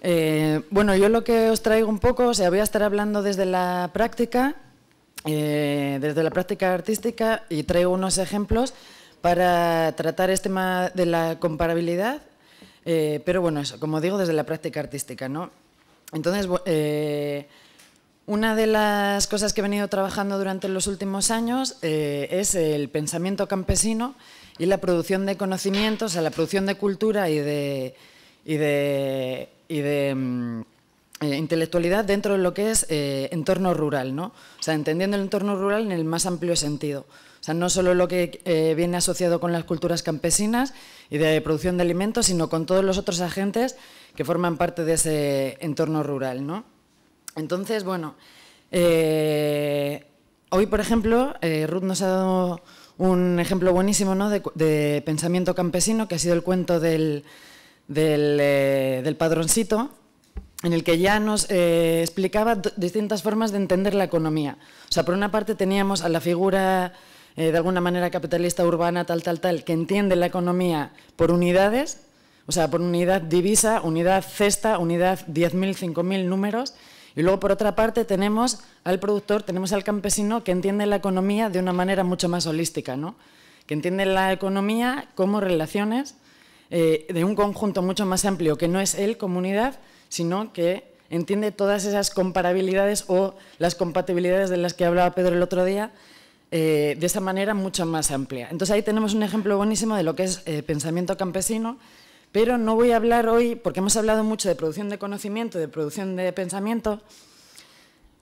Eh, bueno, yo lo que os traigo un poco, o sea, voy a estar hablando desde la práctica, eh, desde la práctica artística, y traigo unos ejemplos para tratar este tema de la comparabilidad, eh, pero bueno, eso, como digo, desde la práctica artística, ¿no? Entonces, una de las cosas que he venido trabajando durante los últimos años es el pensamiento campesino y la producción de conocimientos, o sea, la producción de cultura y de y de mm, eh, intelectualidad dentro de lo que es eh, entorno rural, ¿no? O sea, entendiendo el entorno rural en el más amplio sentido. O sea, no solo lo que eh, viene asociado con las culturas campesinas y de producción de alimentos, sino con todos los otros agentes que forman parte de ese entorno rural, ¿no? Entonces, bueno, hoy, por ejemplo, Ruth nos ha dado un ejemplo buenísimo ¿no? de pensamiento campesino, que ha sido el cuento del eh, del, padroncito, en el que ya nos eh, explicaba distintas formas de entender la economía. O sea, por una parte teníamos a la figura eh, de alguna manera capitalista urbana, tal, tal, tal, que entiende la economía por unidades, o sea, por unidad divisa, unidad cesta, unidad 10.000, 5.000 números. Y luego, por otra parte, tenemos al productor, tenemos al campesino que entiende la economía de una manera mucho más holística, que entiende la economía como relaciones eh, de un conjunto mucho más amplio que no es él comunidad, sino que entiende todas esas comparabilidades o las compatibilidades de las que hablaba Pedro el otro día eh, de esa manera mucho más amplia. Entonces ahí tenemos un ejemplo buenísimo de lo que es eh, pensamiento campesino, pero no voy a hablar hoy, porque hemos hablado mucho de producción de conocimiento, de producción de pensamiento,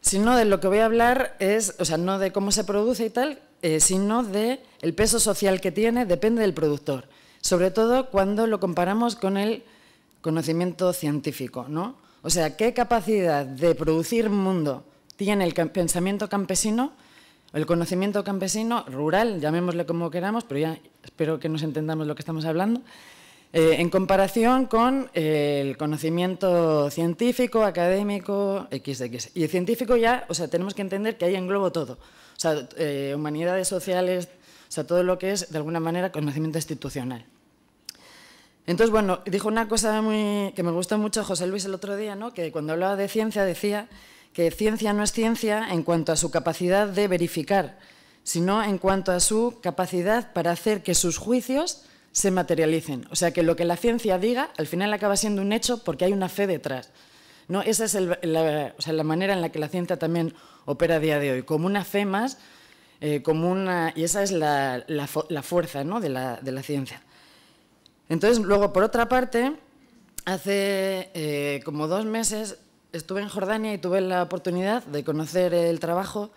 sino de lo que voy a hablar es, o sea, no de cómo se produce y tal, sino de el peso social que tiene, depende del productor sobre todo cuando lo comparamos con el conocimiento científico, ¿no? O sea, ¿qué capacidad de producir mundo tiene el pensamiento campesino, el conocimiento campesino rural, llamémosle como queramos, pero ya espero que nos entendamos lo que estamos hablando, eh, en comparación con eh, el conocimiento científico, académico, XX. Y el científico ya, o sea, tenemos que entender que ahí englobo todo. O sea, eh, humanidades sociales, o sea, todo lo que es, de alguna manera, conocimiento institucional. Entonces, bueno, dijo una cosa muy, que me gustó mucho José Luis el otro día, ¿no? que cuando hablaba de ciencia decía que ciencia no es ciencia en cuanto a su capacidad de verificar, sino en cuanto a su capacidad para hacer que sus juicios se materialicen. O sea, que lo que la ciencia diga al final acaba siendo un hecho porque hay una fe detrás. ¿no? Esa es la, manera en la que la ciencia también opera a día de hoy, como una fe más, eh, como una, y esa es la, fuerza ¿no? de la ciencia. Entonces, luego, por otra parte, hace eh, como dos meses estuve en Jordania y tuve la oportunidad de conocer el trabajo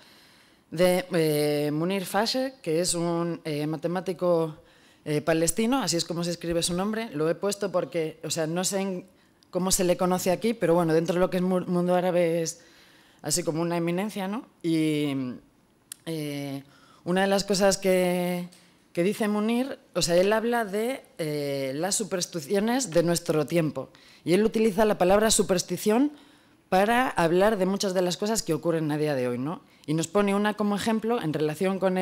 de eh, Munir Fashe, que es un eh, matemático palestino, así es como se escribe su nombre. Lo he puesto porque, o sea, no sé cómo se le conoce aquí, pero bueno, dentro de lo que es mundo árabe es así como una eminencia, ¿no? Y una de las cosas que, que dice Munir, o sea, él habla de eh, las supersticiones de nuestro tiempo. Y él utiliza la palabra superstición para hablar de muchas de las cosas que ocurren a día de hoy, ¿no? Y nos pone una como ejemplo en relación con,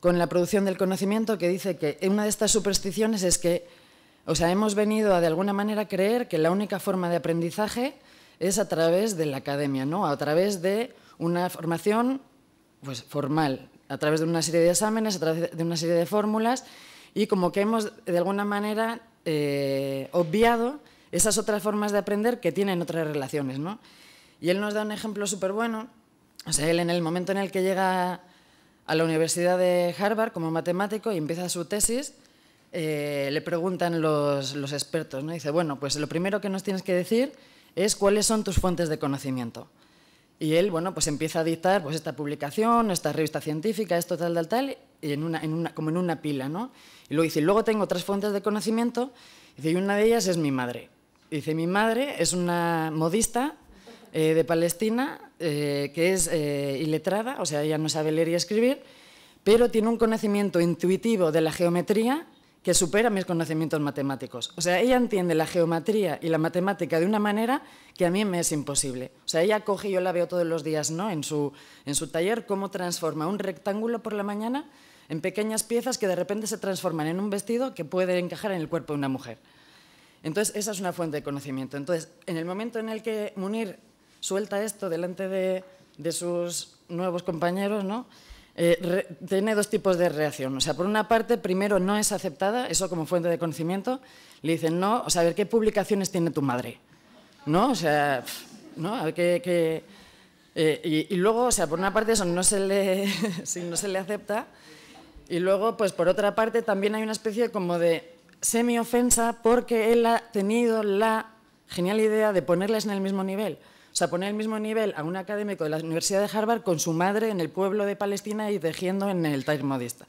con la producción del conocimiento que dice que una de estas supersticiones es que, o sea, hemos venido a de alguna manera creer que la única forma de aprendizaje es a través de la academia, ¿no? A través de una formación pues, formal, a través de una serie de exámenes, a través de una serie de fórmulas, y como que hemos, de alguna manera, eh, obviado esas otras formas de aprender que tienen otras relaciones. ¿no? Y él nos da un ejemplo súper bueno. O sea, él en el momento en el que llega a la Universidad de Harvard como matemático y empieza su tesis, eh, le preguntan los, expertos, ¿no? Dice, bueno, pues lo primero que nos tienes que decir es cuáles son tus fuentes de conocimiento. Y él, bueno, pues empieza a dictar pues esta publicación, esta revista científica, esto tal, tal, tal, y en una, como en una pila, ¿no? Y luego dice, luego tengo otras fuentes de conocimiento, dice, y una de ellas es mi madre. dice, mi madre es una modista eh, de Palestina eh, que es eh, iletrada, o sea, ella no sabe leer y escribir, pero tiene un conocimiento intuitivo de la geometría que supera mis conocimientos matemáticos. O sea, ella entiende la geometría y la matemática de una manera que a mí me es imposible. O sea, ella coge, yo la veo todos los días ¿no? en, su, en su taller, cómo transforma un rectángulo por la mañana en pequeñas piezas que de repente se transforman en un vestido que puede encajar en el cuerpo de una mujer. Entonces, esa es una fuente de conocimiento. Entonces, en el momento en el que Munir suelta esto delante de, de sus nuevos compañeros, ¿no? Eh, tiene dos tipos de reacción. O sea, por una parte, primero, no es aceptada, eso como fuente de conocimiento. Le dicen, no, o sea, a ver qué publicaciones tiene tu madre. ¿No? O sea, ¿no? A eh, y, luego, o sea, por una parte eso no se le, acepta. Y luego, pues por otra parte, también hay una especie como de semi-ofensa porque él ha tenido la genial idea de ponerles en el mismo nivel. O sea, poner el mismo nivel a un académico de la Universidad de Harvard con su madre en el pueblo de Palestina y tejiendo en el Time Modista.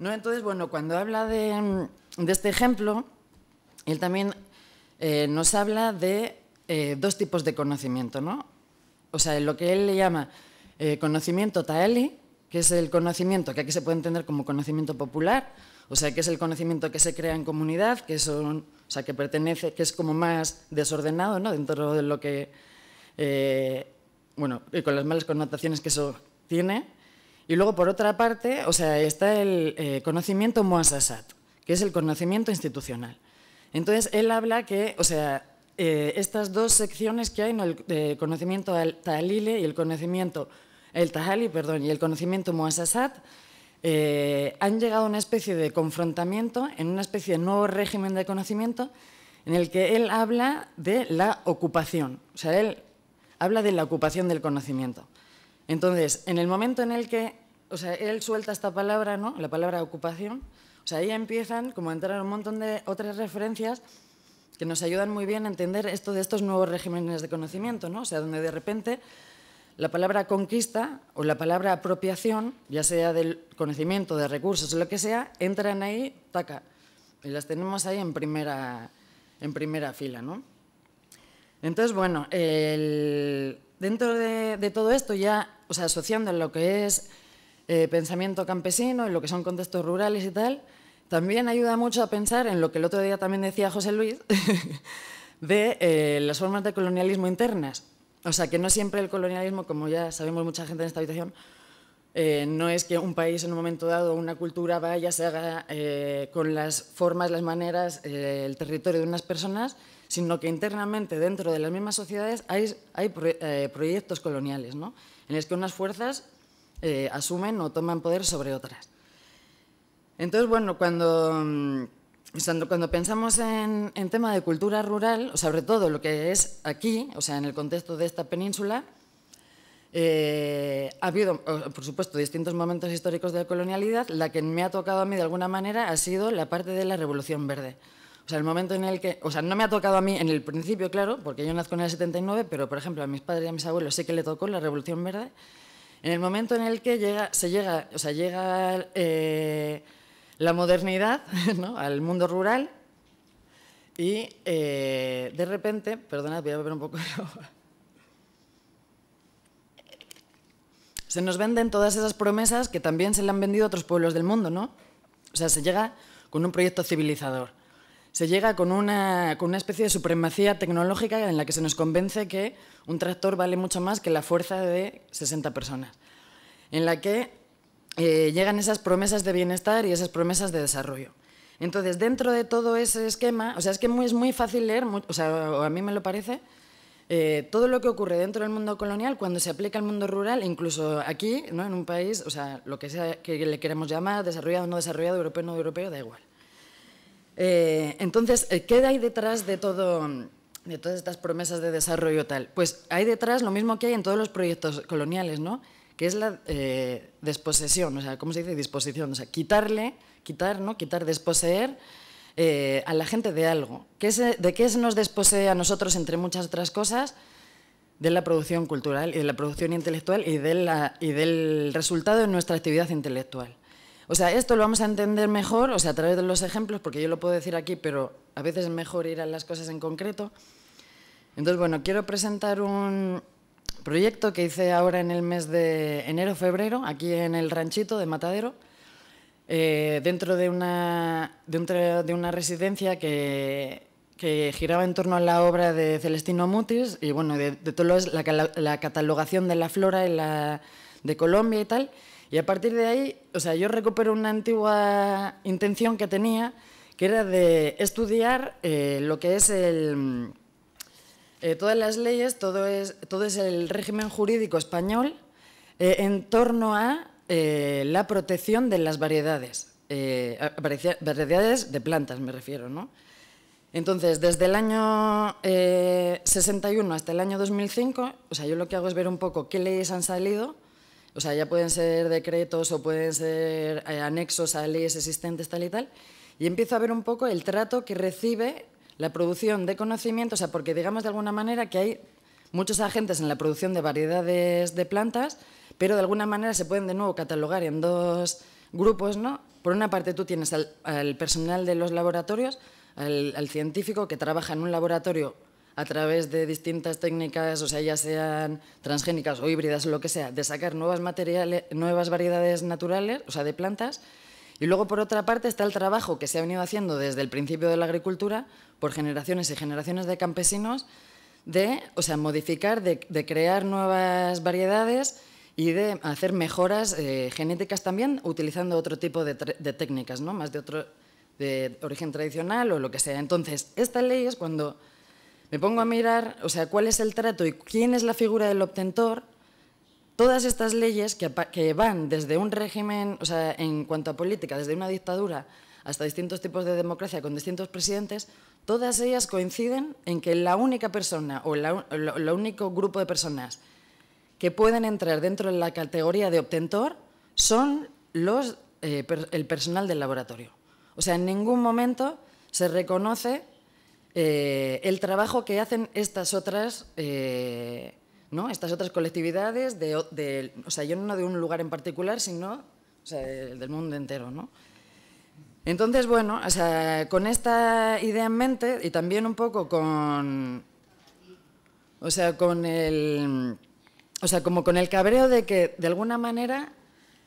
¿No? Entonces, bueno, cuando habla de, este ejemplo, él también eh, nos habla de eh, dos tipos de conocimiento, ¿no? O sea, lo que él le llama eh, conocimiento taeli, que es el conocimiento que aquí se puede entender como conocimiento popular, o sea, que es el conocimiento que se crea en comunidad, que son, o sea, que pertenece, que es como más desordenado, ¿no? Dentro de lo que eh, bueno, y con las malas connotaciones que eso tiene. Y luego, por otra parte, o sea, está el eh, conocimiento muasasat, que es el conocimiento institucional. Entonces, él habla que, o sea, eh, estas dos secciones que hay, ¿no? el conocimiento al talile y el conocimiento, el tahali, perdón, y el conocimiento muasasat, han llegado a una especie de confrontamiento, en una especie de nuevo régimen de conocimiento, en el que él habla de la ocupación. O sea, él habla de la ocupación del conocimiento. Entonces, en el momento en el que, o sea, él suelta esta palabra, ¿no? La palabra ocupación, o sea, ahí empiezan como a entrar un montón de otras referencias que nos ayudan muy bien a entender esto de estos nuevos regímenes de conocimiento, ¿no? O sea, donde de repente la palabra conquista o la palabra apropiación, ya sea del conocimiento, de recursos, o lo que sea, entran ahí, taca, y las tenemos ahí en primera, en primera fila, ¿no? Entonces, bueno, dentro de, todo esto ya, o sea, asociando lo que es eh, pensamiento campesino y lo que son contextos rurales y tal, también ayuda mucho a pensar en lo que el otro día también decía José Luis, de eh, las formas de colonialismo internas. O sea, que no siempre el colonialismo, como ya sabemos mucha gente en esta habitación, eh, no es que un país en un momento dado, una cultura vaya, se haga con las formas, las maneras, el territorio de unas personas, sino que internamente dentro de las mismas sociedades hay, eh, proyectos coloniales, en los que unas fuerzas eh, asumen o toman poder sobre otras. Entonces, bueno, cuando, mm, pensamos en, tema de cultura rural, sobre todo lo que es aquí, o sea, en el contexto de esta península, eh, ha habido, por supuesto, distintos momentos históricos de colonialidad. La que me ha tocado a mí de alguna manera ha sido la parte de la Revolución Verde. O sea, el momento en el que, o sea, no me ha tocado a mí en el principio, claro, porque yo nazco en el 79, pero por ejemplo a mis padres y a mis abuelos sé que le tocó la Revolución Verde. En el momento en el que llega, se llega, o sea, llega eh, la modernidad ¿no? al mundo rural y eh, de repente, perdonad, voy a beber un poco de agua. se nos venden todas esas promesas que también se le han vendido a otros pueblos del mundo, ¿no? O sea, se llega con un proyecto civilizador se llega con una, especie de supremacía tecnológica en la que se nos convence que un tractor vale mucho más que la fuerza de 60 personas, en la que eh, llegan esas promesas de bienestar y esas promesas de desarrollo. Entonces, dentro de todo ese esquema, o sea, es que es muy fácil leer, o a mí me lo parece, eh, todo lo que ocurre dentro del mundo colonial cuando se aplica al mundo rural, incluso aquí, ¿no? en un país, o sea, lo que sea que le queremos llamar, desarrollado, o no desarrollado, europeo, o no europeo, da igual. Eh, entonces, eh, ¿qué hay detrás de todas estas promesas de desarrollo tal? Pues hay detrás lo mismo que hay en todos los proyectos coloniales, ¿no? que es la eh, desposesión, o sea, ¿cómo se dice disposición? O sea, quitarle, quitar, ¿no? Quitar, desposeer a la gente de algo. ¿De qué se nos desposee a nosotros, entre muchas otras cosas? De la producción cultural y de la producción intelectual y del resultado de nuestra actividad intelectual. O sea, esto lo vamos a entender mejor, o sea, a través de los ejemplos, porque yo lo puedo decir aquí, pero a veces es mejor ir a las cosas en concreto. Entonces, bueno, quiero presentar un proyecto que hice ahora en el mes de enero-febrero, aquí en el ranchito de Matadero, eh, dentro de una, residencia que, giraba en torno a la obra de Celestino Mutis y, bueno, de, todo es la, catalogación de la flora de Colombia y tal. Y a partir de ahí, o sea, yo recupero una antigua intención que tenía, que era de estudiar eh, lo que es el, eh, todas las leyes, todo es, todo es el régimen jurídico español eh, en torno a la protección de las variedades, variedades de plantas me refiero, ¿no? Entonces, desde el año 61 hasta el año 2005, o sea, yo lo que hago es ver un poco qué leyes han salido o sea, ya pueden ser decretos o pueden ser eh, anexos a leyes existentes, tal y tal. Y empiezo a ver un poco el trato que recibe la producción de conocimiento, o sea, porque digamos de alguna manera que hay muchos agentes en la producción de variedades de plantas, pero de alguna manera se pueden de nuevo catalogar en dos grupos, ¿no? Por una parte tú tienes al, personal de los laboratorios, al científico que trabaja en un laboratorio a través de distintas técnicas, o sea, ya sean transgénicas o híbridas, lo que sea, de sacar nuevas, materiales, nuevas variedades naturales, o sea, de plantas. Y luego, por otra parte, está el trabajo que se ha venido haciendo desde el principio de la agricultura por generaciones y generaciones de campesinos de, o sea, modificar, de, crear nuevas variedades y de hacer mejoras eh, genéticas también utilizando otro tipo de, técnicas, ¿no? Más de otro de origen tradicional o lo que sea. Entonces, esta ley es cuando me pongo a mirar, o sea, cuál es el trato y quién es la figura del obtentor, todas estas leyes que, van desde un régimen, o sea, en cuanto a política, desde una dictadura hasta distintos tipos de democracia con distintos presidentes, todas ellas coinciden en que la única persona o el único grupo de personas que pueden entrar dentro de la categoría de obtentor son los, eh, el personal del laboratorio. O sea, en ningún momento se reconoce eh, el trabajo que hacen estas otras, eh, ¿no? estas otras colectividades, de, yo no de un lugar en particular, sino del, mundo entero. Entonces, bueno, con esta idea en mente y también un poco con, o sea, con el, o sea, como con el cabreo de que de alguna manera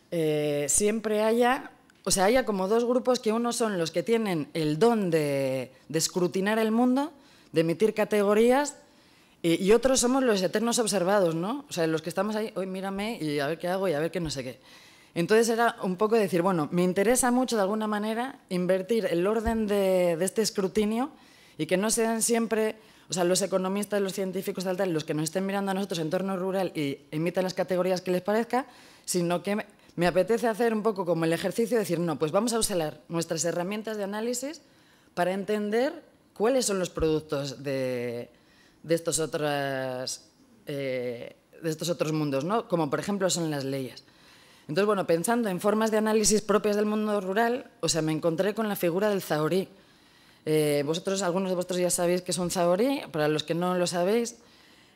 eh, siempre haya o sea, hay como dos grupos que uno son los que tienen el don de, escrutinar el mundo, de emitir categorías, y, otros somos los eternos observados, ¿no? O sea, los que estamos ahí, hoy mírame y a ver qué hago y a ver qué no sé qué. Entonces era un poco decir, bueno, me interesa mucho de alguna manera invertir el orden de, este escrutinio y que no sean siempre, o sea, los economistas, los científicos, tal, tal, los que nos estén mirando a nosotros en torno rural y emitan las categorías que les parezca, sino que me apetece hacer un poco como el ejercicio de decir, no, pues vamos a usar nuestras herramientas de análisis para entender cuáles son los productos eh, de, estos, otros mundos, ¿no? como por ejemplo son las leyes. Entonces, bueno, pensando en formas de análisis propias del mundo rural, o sea, me encontré con la figura del zahorí. Eh, vosotros, algunos de vosotros ya sabéis que es un zahorí, para los que no lo sabéis,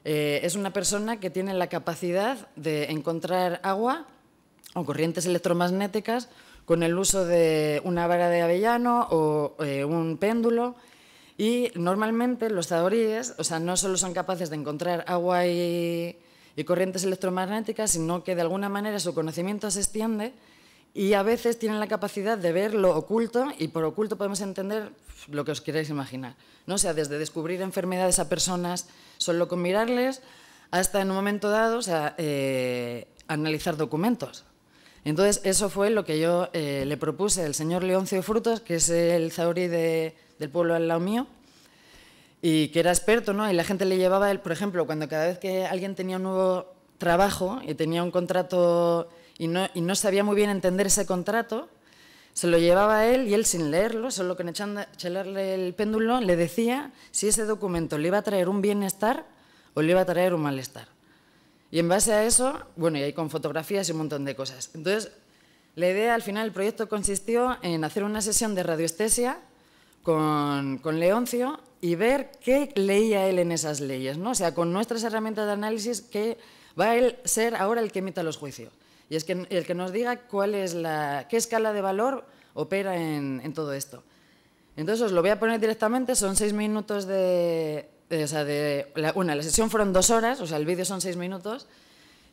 eh, es una persona que tiene la capacidad de encontrar agua o corrientes electromagnéticas con el uso de una vara de avellano o eh, un péndulo. Y normalmente los saoríes, o sea, no solo son capaces de encontrar agua y, corrientes electromagnéticas, sino que de alguna manera su conocimiento se extiende y a veces tienen la capacidad de ver lo oculto y por oculto podemos entender lo que os queráis imaginar. ¿no? O sea, desde descubrir enfermedades a personas solo con mirarles hasta en un momento dado, o sea, eh, analizar documentos. Entonces, eso fue lo que yo eh, le propuse al señor Leoncio Frutos, que es el zaurí del pueblo al lado mío, y que era experto, ¿no? Y la gente le llevaba, él, por ejemplo, cuando cada vez que alguien tenía un nuevo trabajo y tenía un contrato y no, sabía muy bien entender ese contrato, se lo llevaba a él y él sin leerlo, solo con echarle el péndulo, le decía si ese documento le iba a traer un bienestar o le iba a traer un malestar. Y en base a eso, bueno, y ahí con fotografías y un montón de cosas. Entonces, la idea, al final, el proyecto consistió en hacer una sesión de radioestesia con, Leoncio y ver qué leía él en esas leyes, ¿no? O sea, con nuestras herramientas de análisis, qué va a él ser ahora el que emita los juicios. Y es que el que nos diga cuál es la, qué escala de valor opera en, en todo esto. Entonces os lo voy a poner directamente, son seis minutos de, eh, o sea, de la, una, la sesión fueron dos horas, o sea, el vídeo son seis minutos,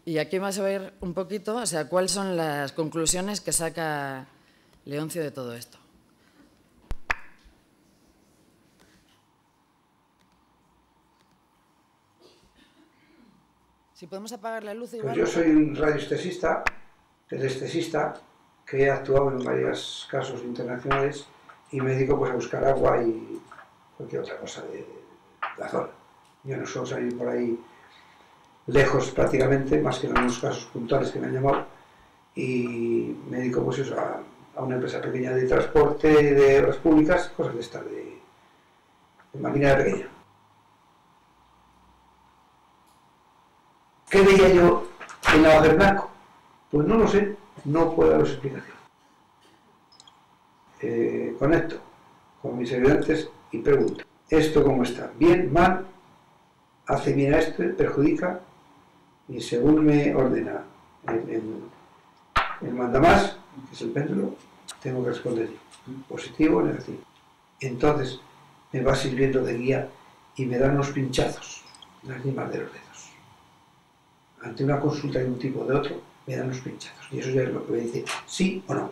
y aquí vas a ver un poquito, o sea, cuáles son las conclusiones que saca Leoncio de todo esto. Si podemos apagar la luz, Pues yo soy un radiestesista, telestesista, que he actuado en varios casos internacionales y me dedico pues, a buscar agua y cualquier otra cosa de la Yo no suelo salir por ahí lejos prácticamente, más que en algunos casos puntuales que me han llamado, y me dedico pues a, una empresa pequeña de transporte, de obras públicas, cosas de estas, de, de maquinaria pequeña. ¿Qué veía yo en la del blanco? Pues no lo sé, no puedo daros explicación. Eh, conecto con mis ayudantes y pregunto esto cómo está, bien, mal, hace bien a esto, perjudica, y según me ordena el, manda más que es el péndulo, tengo que responder positivo o negativo. Entonces me va sirviendo de guía y me dan unos pinchazos, las limas de los dedos. Ante una consulta de un tipo o de otro, me dan unos pinchazos. Y eso ya es lo que me dice sí o no.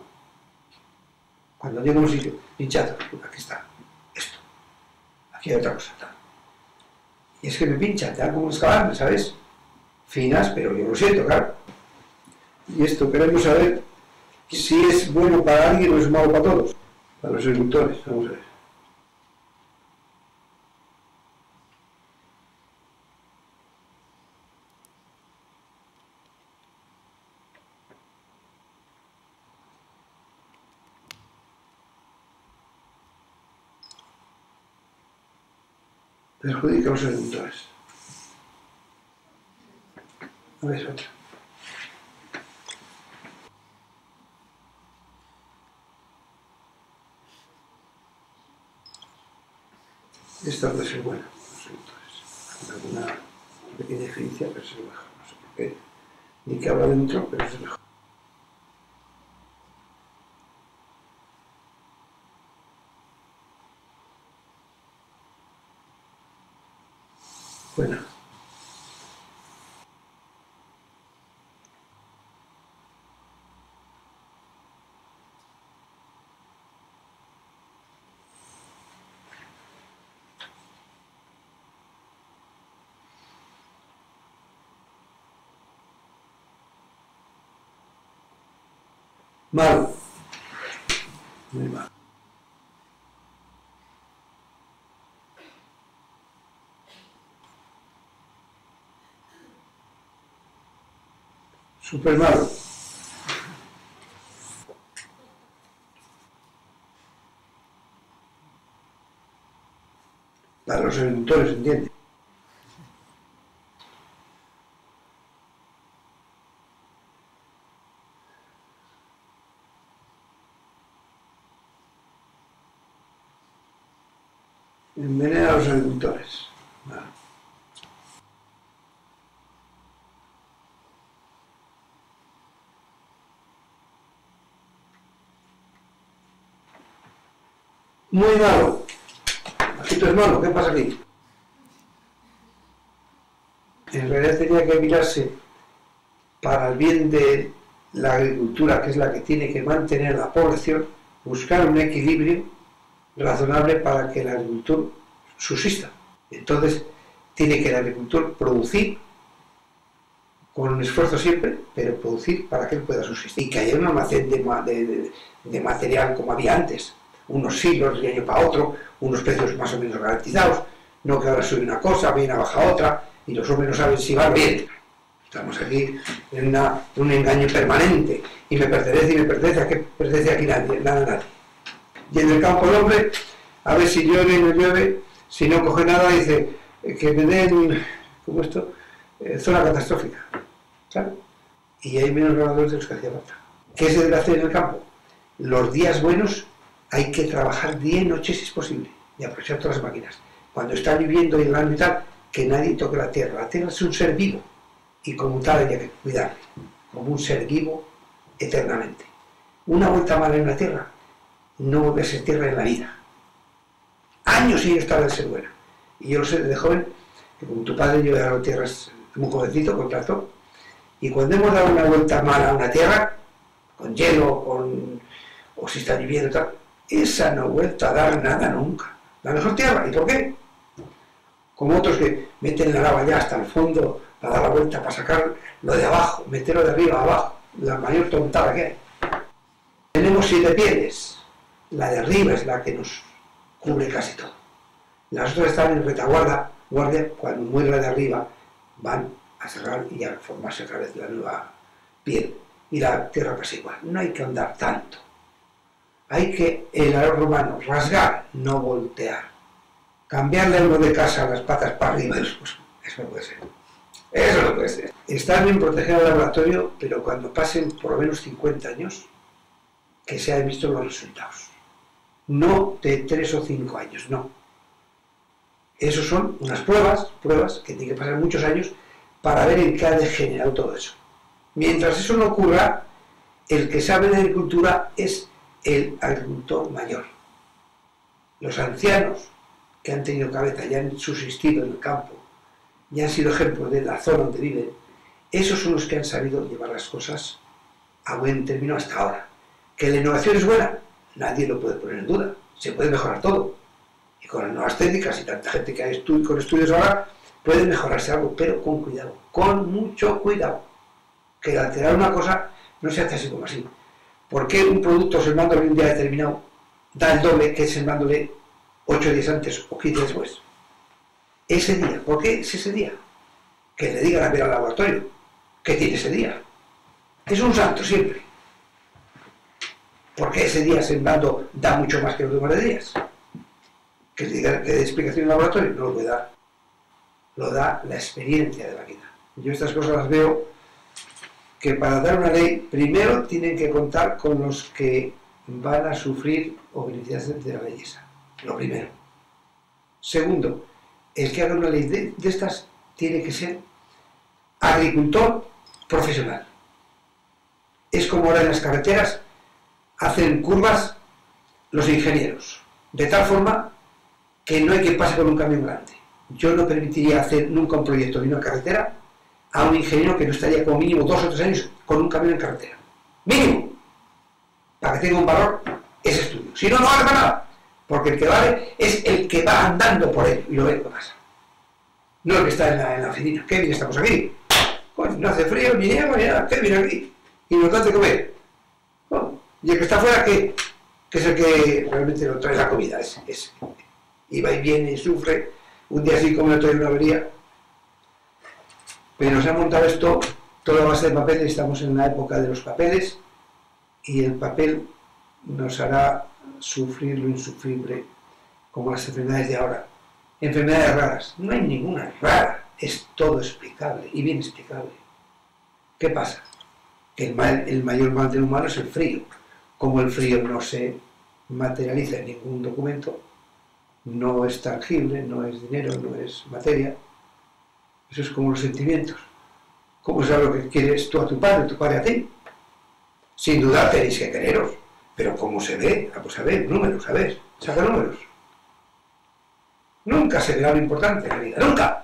Cuando llego un sitio, pinchazo, aquí está que otra cosa tal. Y es que me pinchan, te dan como un escalante, ¿sabes? Finas, pero yo lo siento, claro. Y esto queremos saber si es bueno para alguien o es malo para todos, para los agricultores, vamos a ver. perjudica a los agricultores. A ver, otra. Esta puede ser buena, los agricultores. Alguna pequeña diferencia, pero se mejor, no sé por qué. Ni que va dentro, pero es mejor. Malo. Muy mal. Super malo. Para los electores, ¿entiendes? muy malo. Aquí es malo, ¿qué pasa aquí? En realidad tenía que mirarse para el bien de la agricultura, que es la que tiene que mantener la población, buscar un equilibrio razonable para que la agricultura subsista. Entonces, tiene que el agricultor producir con un esfuerzo siempre, pero producir para que él pueda subsistir. Y que haya un almacén de material como había antes unos siglos de año para otro, unos precios más o menos garantizados, no que ahora sube una cosa, viene baja otra, y los hombres no saben si va bien. Estamos aquí en, un engaño permanente, y me pertenece y me pertenece, ¿a qué pertenece aquí nadie? Nada, nadie. Y en el campo el hombre, a ver si llueve y no llueve, si no coge nada, dice eh, que me den, ¿cómo esto? Eh, zona catastrófica. ¿sabes? Y hay menos ganadores de los que hacía falta. ¿Qué se debe hacer en el campo? Los días buenos hay que trabajar 10 noches si es posible y aprovechar todas las máquinas. Cuando está viviendo y en la mitad, que nadie toque la tierra. La tierra es un ser vivo y como tal hay que cuidarla, como un ser vivo eternamente. Una vuelta mala en la tierra no vuelve a ser tierra en la vida. Años años tarde en ser buena. Y yo lo sé desde joven, que como tu padre yo he dado tierras muy jovencito, trato, y cuando hemos dado una vuelta mala a una tierra, con hielo, o si está lloviendo tal, esa no ha vuelto a dar nada nunca. La mejor tierra, ¿y por qué? Como otros que meten la lava ya hasta el fondo para dar la vuelta, para sacar lo de abajo, meterlo de arriba abajo, la mayor tontada que hay. Tenemos siete pieles, la de arriba es la que nos cubre casi todo. Las otras están en retaguarda, guardia, cuando muera de arriba van a cerrar y a formarse otra vez la nueva piel. Y la tierra pasa igual, no hay que andar tanto hay que, el romano, rasgar, no voltear. Cambiarle algo de casa, las patas para arriba, eso, pues, eso puede ser. Eso puede ser. Está bien protegido el laboratorio, pero cuando pasen por lo menos 50 años, que se hayan visto los resultados. No de 3 o 5 años, no. Esos son unas pruebas, pruebas que tienen que pasar muchos años para ver en qué ha degenerado todo eso. Mientras eso no ocurra, el que sabe de agricultura es el adulto mayor. Los ancianos, que han tenido cabeza y han subsistido en el campo, y han sido ejemplos de la zona donde viven, esos son los que han sabido llevar las cosas a buen término hasta ahora. ¿Que la innovación es buena? Nadie lo puede poner en duda. Se puede mejorar todo. Y con las nuevas técnicas y tanta gente que hay con estudios ahora, puede mejorarse algo, pero con cuidado, con mucho cuidado. Que alterar una cosa no se hace así como así. ¿Por qué un producto sembrándole un día determinado da el doble que sembrándole ocho días antes o 15 después? Ese día, ¿por qué es ese día? Que le diga la vida al laboratorio que tiene ese día. Es un santo siempre. ¿Por qué ese día sembrando da mucho más que los demás días? Que le diga que de explicación al laboratorio no lo puede dar. Lo da la experiencia de la vida. Yo estas cosas las veo que para dar una ley primero tienen que contar con los que van a sufrir o beneficiarse de la belleza. Lo primero. Segundo, el que haga una ley de, estas tiene que ser agricultor profesional. Es como ahora en las carreteras hacen curvas los ingenieros, de tal forma que no hay que pasar con un camión grande. Yo no permitiría hacer nunca un proyecto de una carretera a un ingeniero que no estaría como mínimo dos o tres años con un camión en carretera. Mínimo. Para que tenga un valor ese estudio. Si no, no vale para nada. Porque el que vale es el que va andando por él y lo ve lo que pasa. No el que está en la, en la oficina. Qué bien estamos aquí. no hace frío, ni nieva, ni nada. Qué bien aquí. Y nos da de comer. Oh, y el que está afuera, que, que es el que realmente lo trae la comida. Es, es. Y va y viene y sufre. Un día sí come, otro día no avería. Pero se ha montado esto toda base de papel, estamos en la época de los papeles y el papel nos hará sufrir lo insufrible, como las enfermedades de ahora. Enfermedades raras, no hay ninguna rara, es todo explicable y bien explicable. ¿Qué pasa? el, el mayor mal del humano es el frío. Como el frío no se materializa en ningún documento, no es tangible, no es dinero, no es materia, eso es como los sentimientos. ¿Cómo sabes lo que quieres tú a tu padre, tu padre a ti? Sin duda tenéis que quereros, pero ¿cómo se ve? Ah, pues a ver, números, a ver, saca números. Nunca se ve lo importante en la vida, nunca.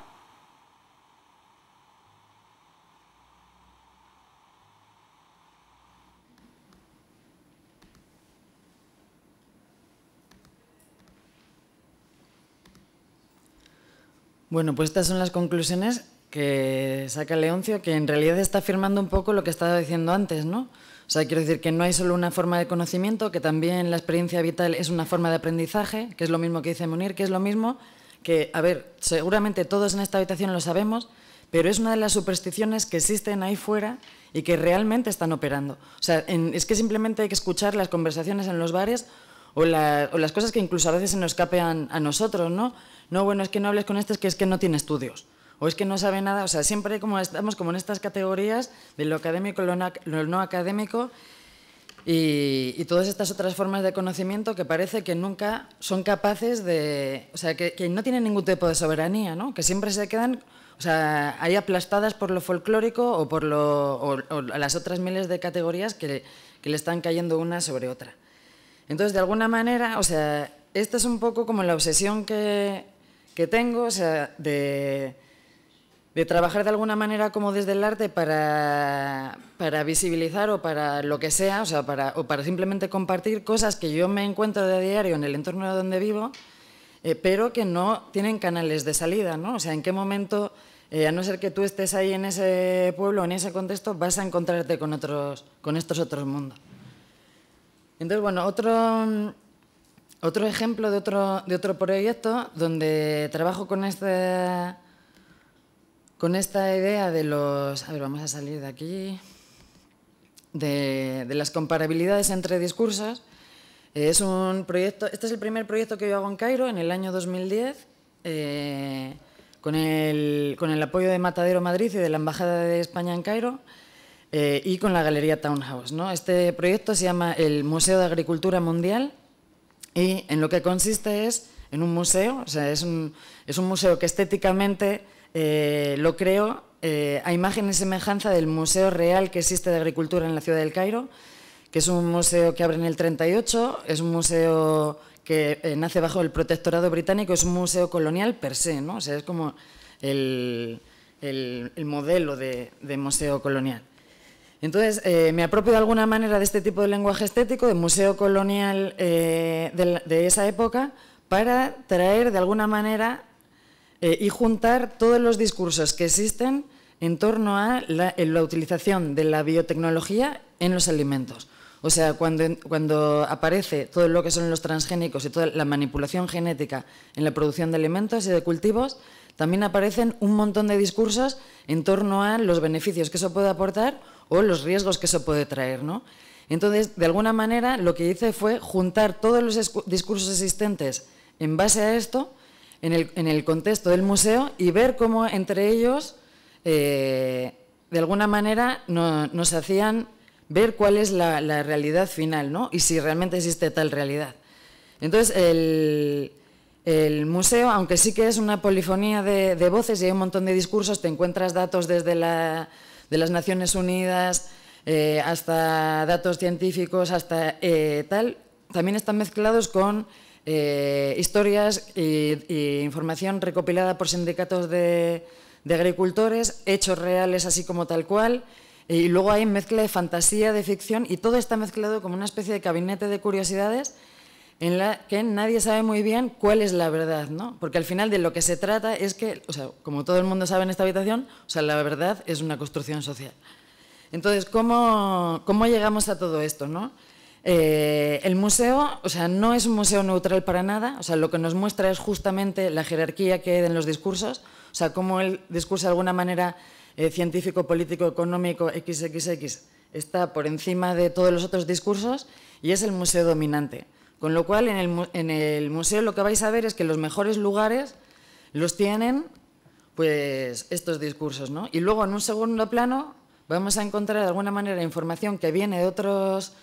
Bueno, pues estas son las conclusiones que saca Leoncio, que en realidad está afirmando un poco lo que estaba diciendo antes, ¿no? O sea, quiero decir que no hay solo una forma de conocimiento, que también la experiencia vital es una forma de aprendizaje, que es lo mismo que dice Munir, que es lo mismo que, a ver, seguramente todos en esta habitación lo sabemos, pero es una de las supersticiones que existen ahí fuera y que realmente están operando. O sea, es que simplemente hay que escuchar las conversaciones en los bares o, las cosas que incluso a veces se nos escapean a nosotros, ¿no? No, bueno, es que no hables con este, es que es que no tiene estudios o es que no sabe nada, o sea, siempre como estamos como en estas categorías de lo académico, lo no, académico y, todas estas otras formas de conocimiento que parece que nunca son capaces de, o sea, que, no tienen ningún tipo de soberanía, ¿no? Que siempre se quedan, o sea, ahí aplastadas por lo folclórico o por las otras miles de categorías que le están cayendo una sobre otra. Entonces, de alguna manera, o sea, esta es un poco como la obsesión que, tengo, o sea, de, trabajar de alguna manera como desde el arte para, visibilizar o para lo que sea, o, sea para, simplemente compartir cosas que yo me encuentro de diario en el entorno donde vivo, eh, pero que no tienen canales de salida, ¿no? O sea, en qué momento, eh, a no ser que tú estés ahí en ese pueblo, en ese contexto, vas a encontrarte con, otros, con estos otros mundos. Entonces, bueno, otro, ejemplo de otro, proyecto donde trabajo este, con esta idea de los... A ver, vamos a salir de aquí. De, las comparabilidades entre discursos. Eh, es un proyecto... Este es el primer proyecto que yo hago en Cairo en el año 2010. Eh, con el, con el apoyo de Matadero Madrid y de la Embajada de España en Cairo. Eh, y con la Galería Townhouse. ¿no? Este proyecto se llama el Museo de Agricultura Mundial y en lo que consiste es en un museo, o sea, es un, museo que estéticamente eh, lo creo eh, a imagen y semejanza del museo real que existe de agricultura en la ciudad del Cairo, que es un museo que abre en el 38, es un museo que nace bajo el protectorado británico, es un museo colonial per se, ¿no? o sea, es como el, modelo de museo colonial. Entonces, eh, me apropio de alguna manera de este tipo de lenguaje estético, de museo colonial eh, de, esa época, para traer de alguna manera eh, y juntar todos los discursos que existen en torno a la, la utilización de la biotecnología en los alimentos. O sea, cuando, cuando, aparece todo lo que son los transgénicos y toda la manipulación genética en la producción de alimentos y de cultivos, también aparecen un montón de discursos en torno a los beneficios que eso puede aportar o los riesgos que eso puede traer, ¿no? Entonces, de alguna manera, lo que hice fue juntar todos los discursos existentes en base a esto, en el, contexto del museo, y ver cómo entre ellos, eh, de alguna manera, nos hacían ver cuál es la, realidad final, ¿no? Y si realmente existe tal realidad. Entonces, el, museo, aunque sí que es una polifonía de, de voces y hay un montón de discursos, te encuentras datos desde la de las Naciones Unidas eh, hasta datos científicos, hasta eh, tal, también están mezclados con eh, historias e información recopilada por sindicatos de, de, agricultores, hechos reales así como tal cual, y luego hay mezcla de fantasía, de ficción, y todo está mezclado como una especie de gabinete de curiosidades en la que nadie sabe muy bien cuál es la verdad, ¿no? Porque al final de lo que se trata es que, como todo el mundo sabe en esta habitación, o sea, la verdad es una construcción social. Entonces, ¿cómo, llegamos a todo esto, no? Eh, el museo, o sea, no es un museo neutral para nada, o sea, lo que nos muestra es justamente la jerarquía que hay en los discursos, o sea, cómo el discurso de alguna manera eh, científico, político, económico, XXX, está por encima de todos los otros discursos y es el museo dominante. Con lo cual, en el, museo lo que vais a ver es que los mejores lugares los tienen pues, estos discursos. ¿no? Y luego, en un segundo plano, vamos a encontrar de alguna manera información que viene de otros,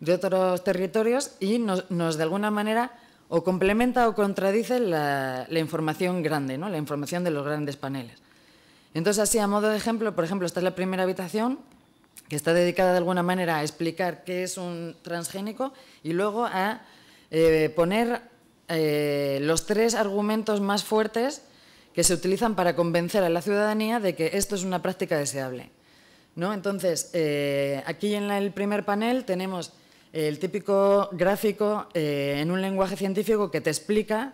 de otros territorios y nos, de alguna manera o complementa o contradice la, información grande, ¿no? la información de los grandes paneles. Entonces, así a modo de ejemplo, por ejemplo, esta es la primera habitación que está dedicada de alguna manera a explicar qué es un transgénico y luego a eh, poner eh, los tres argumentos más fuertes que se utilizan para convencer a la ciudadanía de que esto es una práctica deseable. ¿no? Entonces, eh, aquí en el primer panel tenemos el típico gráfico en un lenguaje científico que te explica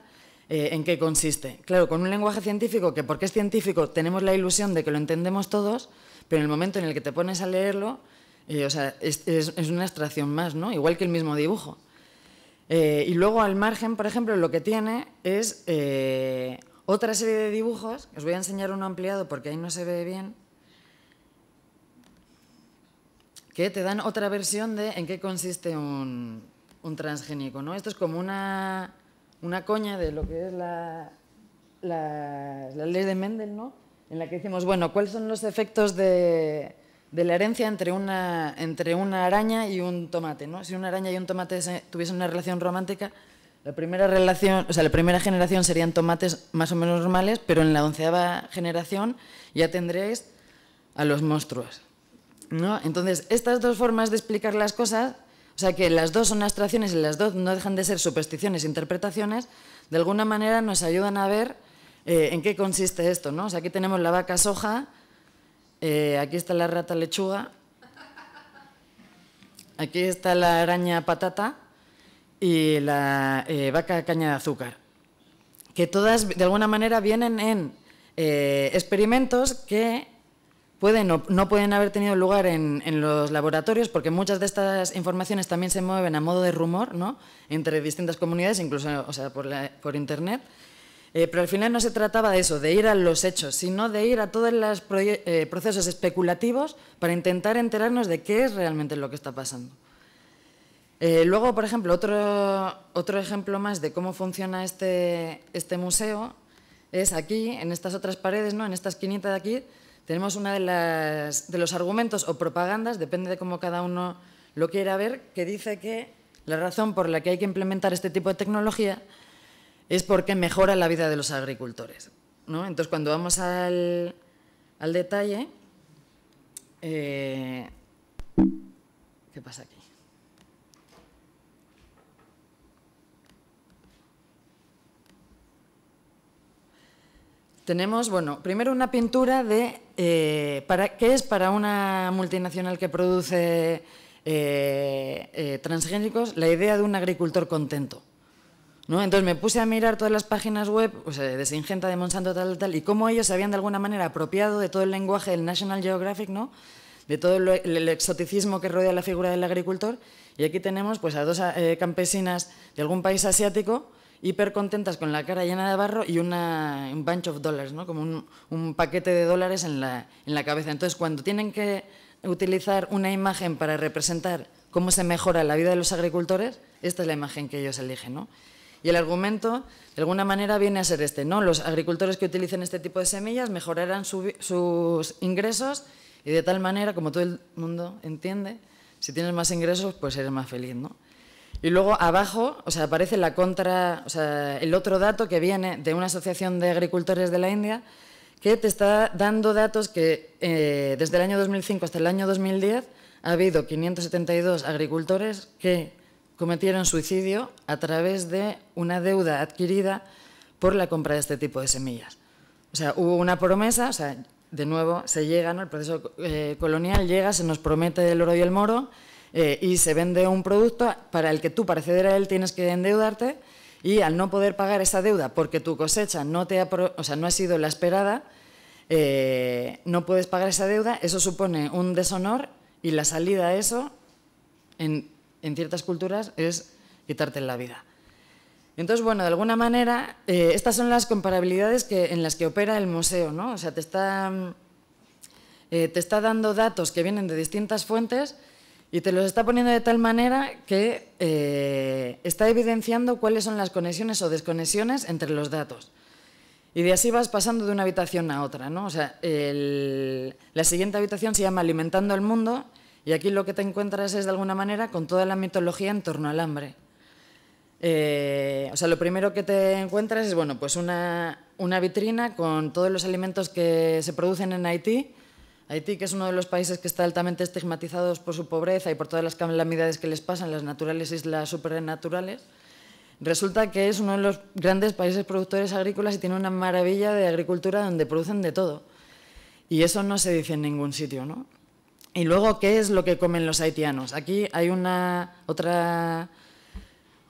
en qué consiste. Claro, con un lenguaje científico que porque es científico tenemos la ilusión de que lo entendemos todos, pero en el momento en el que te pones a leerlo, es, una extracción más, ¿no? igual que el mismo dibujo. Eh, y luego al margen, por ejemplo, lo que tiene es eh, otra serie de dibujos. Os voy a enseñar uno ampliado porque ahí no se ve bien. Que te dan otra versión de en qué consiste un, transgénico. ¿no? Esto es como una, coña de lo que es la, la, la ley de Mendel, ¿no? en la que decimos, bueno, ¿cuáles son los efectos de, de la herencia entre una, araña y un tomate. ¿no? Si una araña y un tomate tuviesen una relación romántica, la primera, relación, o sea, la primera generación serían tomates más o menos normales, pero en la onceava generación ya tendréis a los monstruos. ¿no? Entonces, estas dos formas de explicar las cosas, o sea que las dos son abstracciones y las dos no dejan de ser supersticiones e interpretaciones, de alguna manera nos ayudan a ver eh, en qué consiste esto. ¿no? aquí tenemos la vaca soja, eh, aquí está la rata lechuga. Aquí está la araña patata y la eh, vaca caña de azúcar. Que todas, de alguna manera, vienen en eh, experimentos que pueden no pueden haber tenido lugar en, los laboratorios, porque muchas de estas informaciones también se mueven a modo de rumor, ¿no? Entre distintas comunidades, incluso sea, por, por Internet. Eh, pero al final no se trataba de eso, de ir a los hechos, sino de ir a todos los eh, procesos especulativos para intentar enterarnos de qué es realmente lo que está pasando. Eh, luego, por ejemplo, otro, ejemplo más de cómo funciona este, este, museo es aquí, en estas otras paredes, ¿no? en esta esquinita de aquí, tenemos uno de los argumentos o propagandas, depende de cómo cada uno lo quiera ver, que dice que la razón por la que hay que implementar este tipo de tecnología es porque mejora la vida de los agricultores. ¿no? Entonces, cuando vamos al, detalle, eh, ¿qué pasa aquí? Tenemos, bueno, primero una pintura de, qué eh, para, es para una multinacional que produce eh, transgénicos, la idea de un agricultor contento. Entonces me puse a mirar todas las páginas web o de Singenta, de Monsanto, tal, tal, y cómo ellos se habían de alguna manera apropiado de todo el lenguaje del National Geographic, ¿no? de todo el, exoticismo que rodea la figura del agricultor. Y aquí tenemos pues, a dos eh, campesinas de algún país asiático hiper contentas con la cara llena de barro y un bunch of dollars, ¿no? como un, un paquete de dólares en la, en la cabeza. Entonces, cuando tienen que utilizar una imagen para representar cómo se mejora la vida de los agricultores, esta es la imagen que ellos eligen. ¿no? Y el argumento, de alguna manera, viene a ser este, ¿no? Los agricultores que utilicen este tipo de semillas mejorarán sus ingresos y de tal manera, como todo el mundo entiende, si tienes más ingresos, pues eres más feliz, ¿no? Y luego abajo, o sea, aparece la contra, o sea, el otro dato que viene de una asociación de agricultores de la India que te está dando datos que eh, desde el año 2005 hasta el año 2010 ha habido 572 agricultores que cometieron suicidio a través de una deuda adquirida por la compra de este tipo de semillas. O sea, hubo una promesa, o sea, de nuevo se llega, el proceso eh, colonial llega, se nos promete el oro y el moro eh, y se vende un producto para el que tú para acceder a él tienes que endeudarte y al no poder pagar esa deuda porque tu cosecha no, te ha, o sea, no ha sido la esperada, eh, no puedes pagar esa deuda, eso supone un deshonor y la salida a eso en en ciertas culturas es quitarte la vida. Entonces, bueno, de alguna manera, eh, estas son las comparabilidades que, en las que opera el museo, ¿no? O sea, te está, mm, eh, te está dando datos que vienen de distintas fuentes y te los está poniendo de tal manera que eh, está evidenciando cuáles son las conexiones o desconexiones entre los datos. Y de así vas pasando de una habitación a otra, ¿no? O sea, la siguiente habitación se llama Alimentando el Mundo y aquí lo que te encuentras es, de alguna manera, con toda la mitología en torno al hambre. Eh, o sea, lo primero que te encuentras es, bueno, pues una, vitrina con todos los alimentos que se producen en Haití. Haití, que es uno de los países que está altamente estigmatizados por su pobreza y por todas las calamidades que les pasan, las naturales y las supernaturales, resulta que es uno de los grandes países productores agrícolas y tiene una maravilla de agricultura donde producen de todo. Y eso no se dice en ningún sitio, ¿no? Y luego, ¿qué es lo que comen los haitianos? Aquí hay una otra,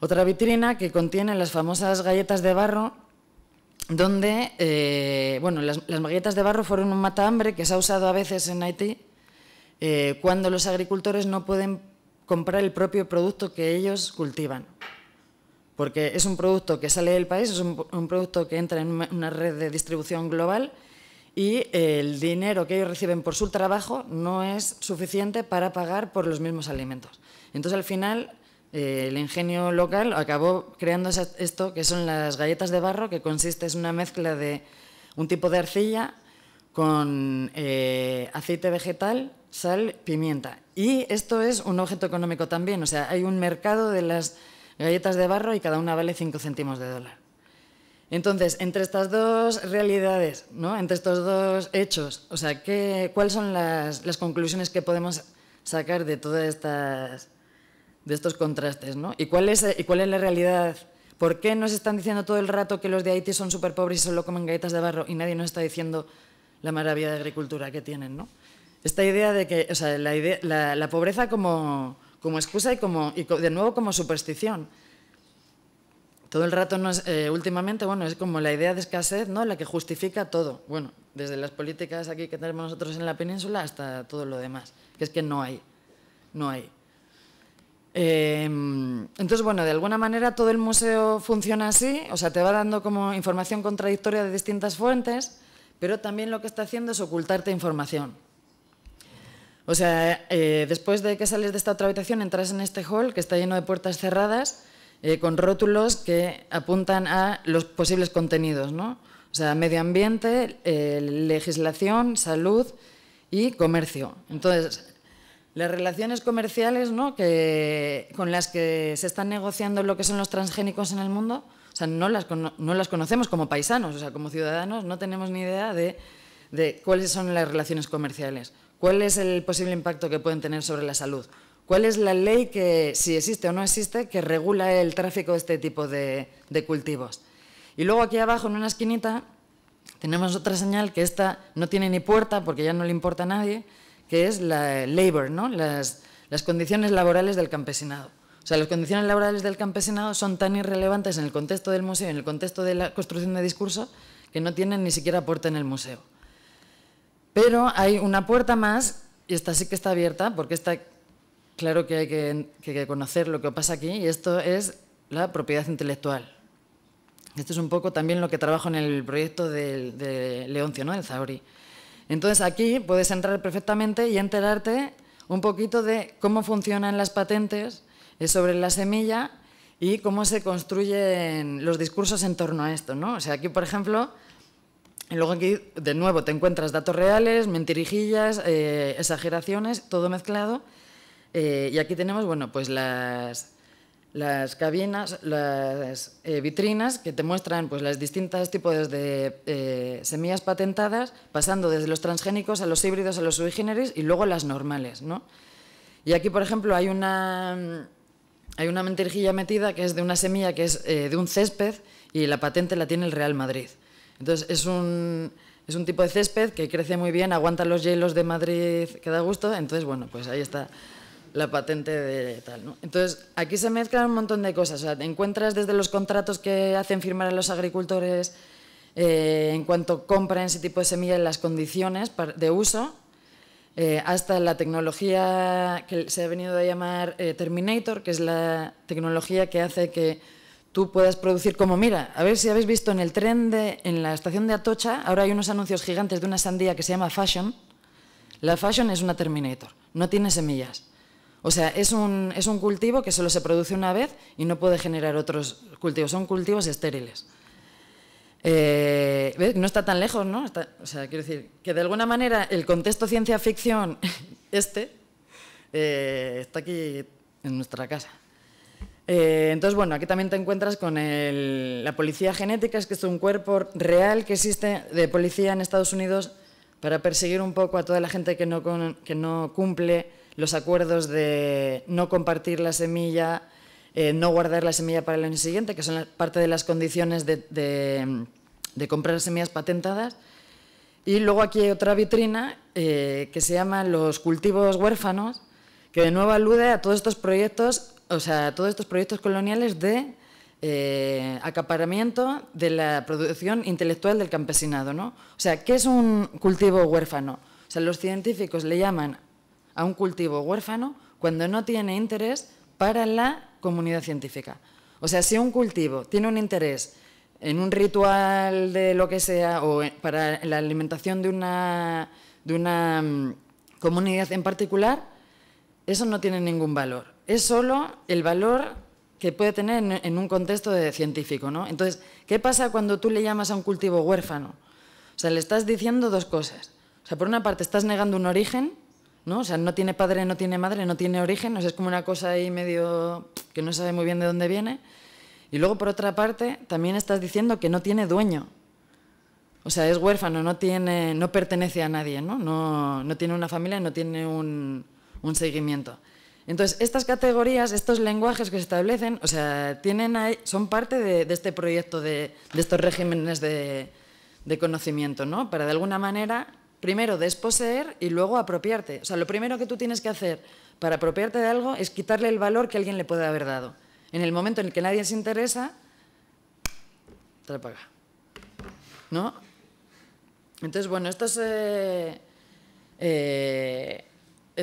otra vitrina que contiene las famosas galletas de barro, donde, eh, bueno, las, galletas de barro fueron un matambre que se ha usado a veces en Haití eh, cuando los agricultores no pueden comprar el propio producto que ellos cultivan. Porque es un producto que sale del país, es un producto que entra en una red de distribución global y el dinero que ellos reciben por su trabajo no es suficiente para pagar por los mismos alimentos. Entonces, al final, eh, el ingenio local acabó creando esto que son las galletas de barro, que consiste en una mezcla de un tipo de arcilla con eh, aceite vegetal, sal, pimienta. Y esto es un objeto económico también, o sea, hay un mercado de las galletas de barro y cada una vale 5 céntimos de dólar. Entonces, entre estas dos realidades, entre estos dos hechos, o ¿cuáles son las, conclusiones que podemos sacar de todas de estos contrastes, ¿Y cuál, es, la realidad? ¿Por qué nos están diciendo todo el rato que los de Haití son súper pobres y solo comen galletas de barro y nadie nos está diciendo la maravilla de agricultura que tienen, Esta idea de que, la, pobreza como, como excusa y de nuevo como superstición todo el rato eh, últimamente, bueno, es como la idea de escasez, ¿no? La que justifica todo. Bueno, desde las políticas aquí que tenemos nosotros en la península hasta todo lo demás, que es que no hay, no hay. Em, entonces, bueno, de alguna manera todo el museo funciona así, o sea, te va dando como información contradictoria de distintas fuentes, pero también lo que está haciendo es ocultarte información. O sea, eh, después de que sales de esta otra habitación, entras en este hall que está lleno de puertas cerradas eh, con rótulos que apuntan a los posibles contenidos, ¿no? O sea, medio ambiente, eh, legislación, salud y comercio. Entonces, las relaciones comerciales con las que se están negociando lo que son los transgénicos en el mundo, no las, no las conocemos como paisanos, o sea, como ciudadanos no tenemos ni idea de, de cuáles son las relaciones comerciales, cuál es el posible impacto que pueden tener sobre la salud, ¿Cuál es la ley que, si existe o no existe, que regula el tráfico de este tipo de, cultivos? Y luego aquí abajo, en una esquinita, tenemos otra señal que esta no tiene ni puerta porque ya no le importa a nadie, que es la labor, ¿no? las, las condiciones laborales del campesinado. O sea, las condiciones laborales del campesinado son tan irrelevantes en el contexto del museo, en el contexto de la construcción de discurso, que no tienen ni siquiera puerta en el museo. Pero hay una puerta más, y esta sí que está abierta, porque esta claro que hay que, conocer lo que pasa aquí y esto es la propiedad intelectual. Esto es un poco también lo que trabajo en el proyecto de, de Leoncio, ¿no? El Entonces aquí puedes entrar perfectamente y enterarte un poquito de cómo funcionan las patentes eh, sobre la semilla y cómo se construyen los discursos en torno a esto, ¿no? O sea, aquí, por ejemplo, luego aquí de nuevo te encuentras datos reales, mentirijillas, eh, exageraciones, todo mezclado. Eh, y aquí tenemos, bueno, pues las, las cabinas, las eh, vitrinas que te muestran pues, los distintos tipos de eh, semillas patentadas, pasando desde los transgénicos a los híbridos, a los sui y luego las normales. ¿no? Y aquí, por ejemplo, hay una, hay una mentirijilla metida que es de una semilla que es de un césped y la patente la tiene el Real Madrid. Entonces, es un, es un tipo de césped que crece muy bien, aguanta los hielos de Madrid que da gusto. Entonces, bueno, pues ahí está la patente de tal. ¿no? Entonces, aquí se mezclan un montón de cosas. O sea, te encuentras desde los contratos que hacen firmar a los agricultores eh, en cuanto compran ese tipo de semillas en las condiciones de uso, eh, hasta la tecnología que se ha venido a llamar eh, Terminator, que es la tecnología que hace que tú puedas producir como, mira, a ver si habéis visto en el tren de, en la estación de Atocha, ahora hay unos anuncios gigantes de una sandía que se llama Fashion. La Fashion es una Terminator, no tiene semillas o sea, es un, cultivo que solo se produce una vez y no puede generar otros cultivos. Son cultivos estériles. Eh, no está tan lejos, ¿no? o sea, quiero decir que de alguna manera el contexto ciencia ficción este eh, está aquí en nuestra casa. Eh, entonces, bueno, aquí también te encuentras con la policía genética, es que es un cuerpo real que existe de policía en Estados Unidos para perseguir un poco a toda la gente que que no cumple los acuerdos de no compartir la semilla, eh, no guardar la semilla para el año siguiente, que son parte de las condiciones de, comprar semillas patentadas. Y luego aquí hay otra vitrina eh, que se llama los cultivos huérfanos, que de nuevo alude a todos estos proyectos, o sea, todos estos proyectos coloniales de eh, acaparamiento de la producción intelectual del campesinado, ¿no? O sea, ¿qué es un cultivo huérfano? O sea, los científicos le llaman a un cultivo huérfano cuando no tiene interés para la comunidad científica. O sea, si un cultivo tiene un interés en un ritual de lo que sea o para la alimentación de una, de una mm, comunidad en particular, eso no tiene ningún valor. Es solo el valor que puede tener en, un contexto científico. Entonces, ¿qué pasa cuando tú le llamas a un cultivo huérfano? O sea, le estás diciendo dos cosas. O sea, por una parte, estás negando un origen ¿no? O sea, no tiene padre, no tiene madre, no tiene origen, es como una cosa ahí medio que no sabe muy bien de dónde viene. Y luego, por otra parte, también estás diciendo que no tiene dueño. O sea, es huérfano, no, tiene, no pertenece a nadie, ¿no? tiene una familia, no tiene un, seguimiento. Entonces, estas categorías, estos lenguajes que se establecen, o sea, tienen son parte de, este proyecto, de, estos regímenes de, conocimiento, ¿no? Para de alguna manera primero desposeer y luego apropiarte. O sea, lo primero que tú tienes que hacer para apropiarte de algo es quitarle el valor que alguien le puede haber dado. En el momento en el que nadie se interesa, te lo paga. ¿No? Entonces, bueno, esto es, eh, eh,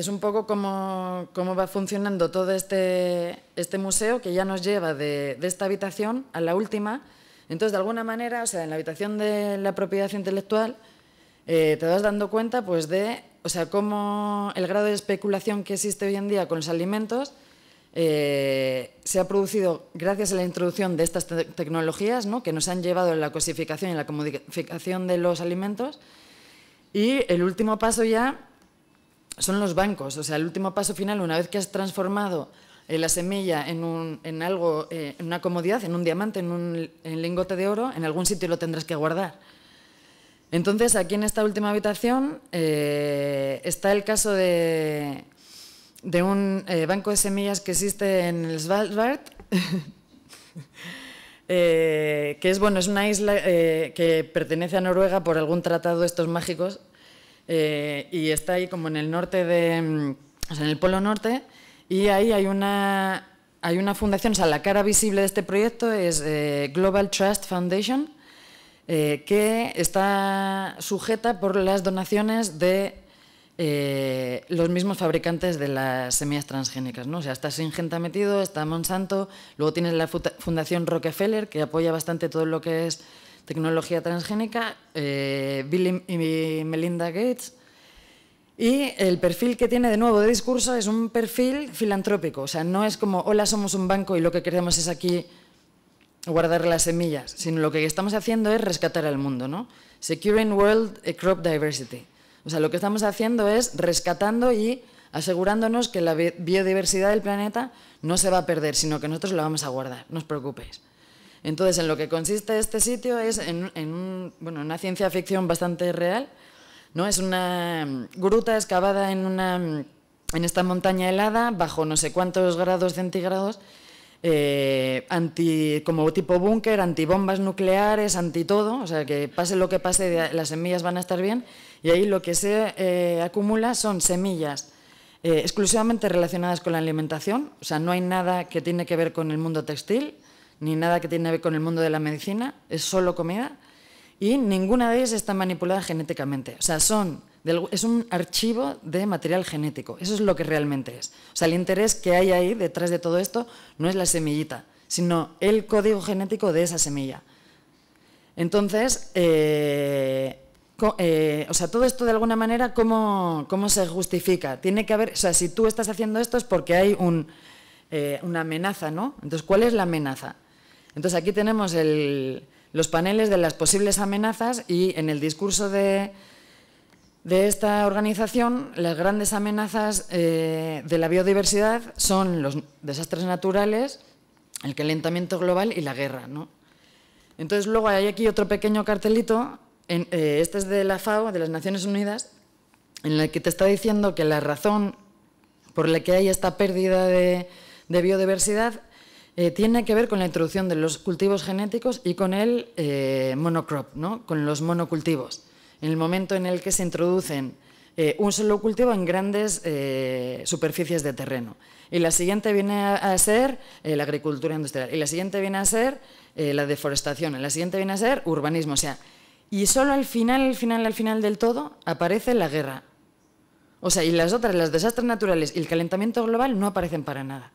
un poco cómo va funcionando todo este, este, museo que ya nos lleva de esta habitación a la última. Entonces, de alguna manera, o sea, en la habitación de la propiedad intelectual, eh, te vas dando cuenta pues de, sea, cómo el grado de especulación que existe hoy en día con los alimentos eh, se ha producido gracias a la introducción de estas tecnologías ¿no? que nos han llevado a la cosificación y la comodificación de los alimentos. Y el último paso ya son los bancos, o sea, el último paso final, una vez que has transformado eh, la semilla en, algo, una comodidad, en un diamante, en un lingote de oro, en algún sitio lo tendrás que guardar. Entonces, aquí en esta última habitación eh, está el caso de, un eh, banco de semillas que existe en el Svalbard, eh, que es, bueno, es una isla que pertenece a Noruega por algún tratado de estos mágicos y está ahí como en el norte en el polo norte y ahí hay una, hay una fundación, o sea, la cara visible de este proyecto es Global Trust Foundation, eh, que está sujeta por las donaciones de eh, los mismos fabricantes de las semillas transgénicas. ¿no? O sea, está Singenta metido, está Monsanto, luego tienes la Fundación Rockefeller, que apoya bastante todo lo que es tecnología transgénica, eh, Bill y Melinda Gates. Y el perfil que tiene de nuevo de discurso es un perfil filantrópico, o sea, no es como, hola, somos un banco y lo que queremos es aquí guardar las semillas, sino lo que estamos haciendo es rescatar al mundo, ¿no? Securing World eh, Crop Diversity. O sea, lo que estamos haciendo es rescatando y asegurándonos que la biodiversidad del planeta no se va a perder, sino que nosotros la vamos a guardar, no os preocupéis. Entonces, en lo que consiste este sitio es en, una ciencia ficción bastante real, ¿no? Es una mm, gruta excavada en, mm, en esta montaña helada, bajo no sé cuántos grados centígrados, eh, anti, como tipo búnker, antibombas nucleares, anti todo, o sea que pase lo que pase, las semillas van a estar bien, y ahí lo que se eh, acumula son semillas eh, exclusivamente relacionadas con la alimentación, o sea, no hay nada que tiene que ver con el mundo textil, ni nada que tiene que ver con el mundo de la medicina, es solo comida, y ninguna de ellas está manipulada genéticamente, o sea, son es un archivo de material genético. Eso es lo que realmente es. O sea, el interés que hay ahí detrás de todo esto no es la semillita, sino el código genético de esa semilla. Entonces, eh, eh, o sea, todo esto de alguna manera, ¿cómo, se justifica? Tiene que haber, o sea, si tú estás haciendo esto es porque hay eh, una amenaza, ¿no? Entonces, ¿cuál es la amenaza? Entonces, aquí tenemos los paneles de las posibles amenazas y en el discurso de, de esta organización, las grandes amenazas eh, de la biodiversidad son los desastres naturales, el calentamiento global y la guerra. Entonces, luego hay aquí otro pequeño cartelito, eh, este es de la FAO, de las Naciones Unidas, en el que te está diciendo que la razón por la que hay esta pérdida de, biodiversidad eh, tiene que ver con la introducción de los cultivos genéticos y con el monocrop, con los monocultivos en el momento en el que se introducen eh, un solo cultivo en grandes eh, superficies de terreno. Y la siguiente viene a, ser eh, la agricultura industrial. Y la siguiente viene a ser la deforestación. Y la siguiente viene a ser urbanismo. O sea, y solo al final, al final, al final del todo aparece la guerra. O sea, y las otras, los desastres naturales y el calentamiento global no aparecen para nada.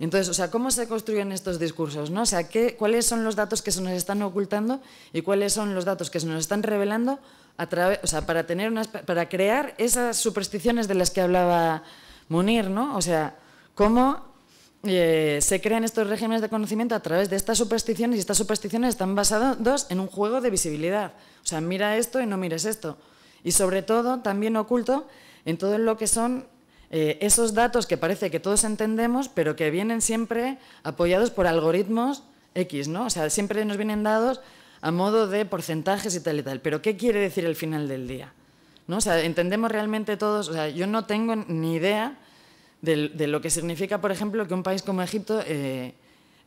Entonces, o sea, ¿cómo se construyen estos discursos? ¿no? sea, ¿cuáles son los datos que se nos están ocultando y cuáles son los datos que se nos están revelando a o sea, para, tener unas, para crear esas supersticiones de las que hablaba Munir? ¿no? O sea, ¿cómo eh, se crean estos regímenes de conocimiento a través de estas supersticiones y estas supersticiones están basadas dos, en un juego de visibilidad? O sea, mira esto y no mires esto. Y sobre todo, también oculto en todo lo que son eh, esos datos que parece que todos entendemos, pero que vienen siempre apoyados por algoritmos X, ¿no? O sea, siempre nos vienen dados a modo de porcentajes y tal y tal. Pero ¿qué quiere decir el final del día? ¿No? entendemos realmente todos, o sea, yo no tengo ni idea de, lo que significa, por ejemplo, que un país como Egipto eh,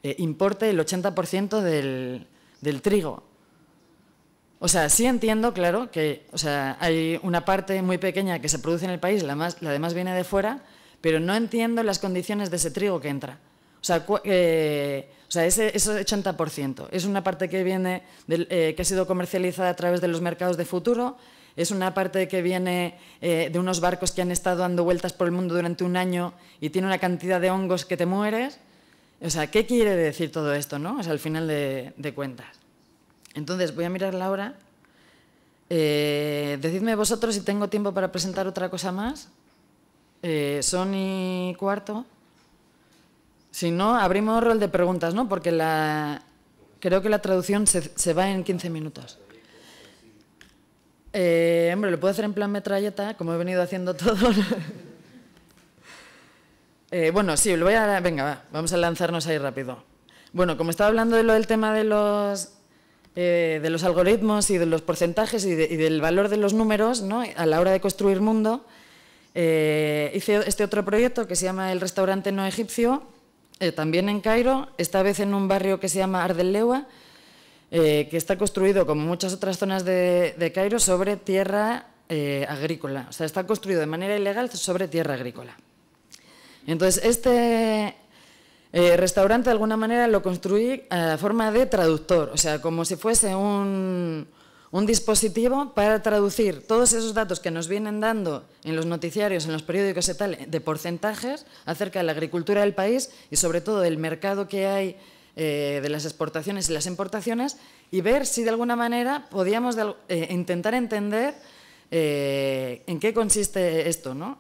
eh, importe el 80% del trigo. O sea, sí entiendo, claro, que hay una parte muy pequeña que se produce en el país, la, demás viene de fuera, pero no entiendo las condiciones de ese trigo que entra. O sea, eh, ese, 80% es una parte que eh, que ha sido comercializada a través de los mercados de futuro, es una parte que viene eh, de unos barcos que han estado dando vueltas por el mundo durante un año y tiene una cantidad de hongos que te mueres. O sea, ¿qué quiere decir todo esto, no? O sea, al final de cuentas. Entonces voy a mirar la hora. Eh, decidme vosotros si tengo tiempo para presentar otra cosa más. Eh, son y cuarto. Si no, abrimos rol de preguntas, ¿no? Porque creo que la traducción se, va en 15 minutos. Eh, hombre, lo puedo hacer en plan metralleta, como he venido haciendo todo. bueno, sí, lo voy a... Venga, va, vamos a lanzarnos ahí rápido. Bueno, como estaba hablando de lo del tema de los eh, de los algoritmos y de los porcentajes y, del valor de los números ¿no? a la hora de construir mundo. Eh, hice este otro proyecto que se llama El Restaurante No Egipcio, eh, también en Cairo, esta vez en un barrio que se llama lewa que está construido, como muchas otras zonas de, de Cairo, sobre tierra agrícola. O sea, está construido de manera ilegal sobre tierra agrícola. Entonces, este, eh, restaurante de alguna manera lo construí eh, a forma de traductor, o sea, como si fuese un, dispositivo para traducir todos esos datos que nos vienen dando en los noticiarios, en los periódicos y tal, de porcentajes acerca de la agricultura del país y sobre todo del mercado que hay eh, de las exportaciones y las importaciones y ver si de alguna manera podíamos intentar entender en qué consiste esto. ¿no?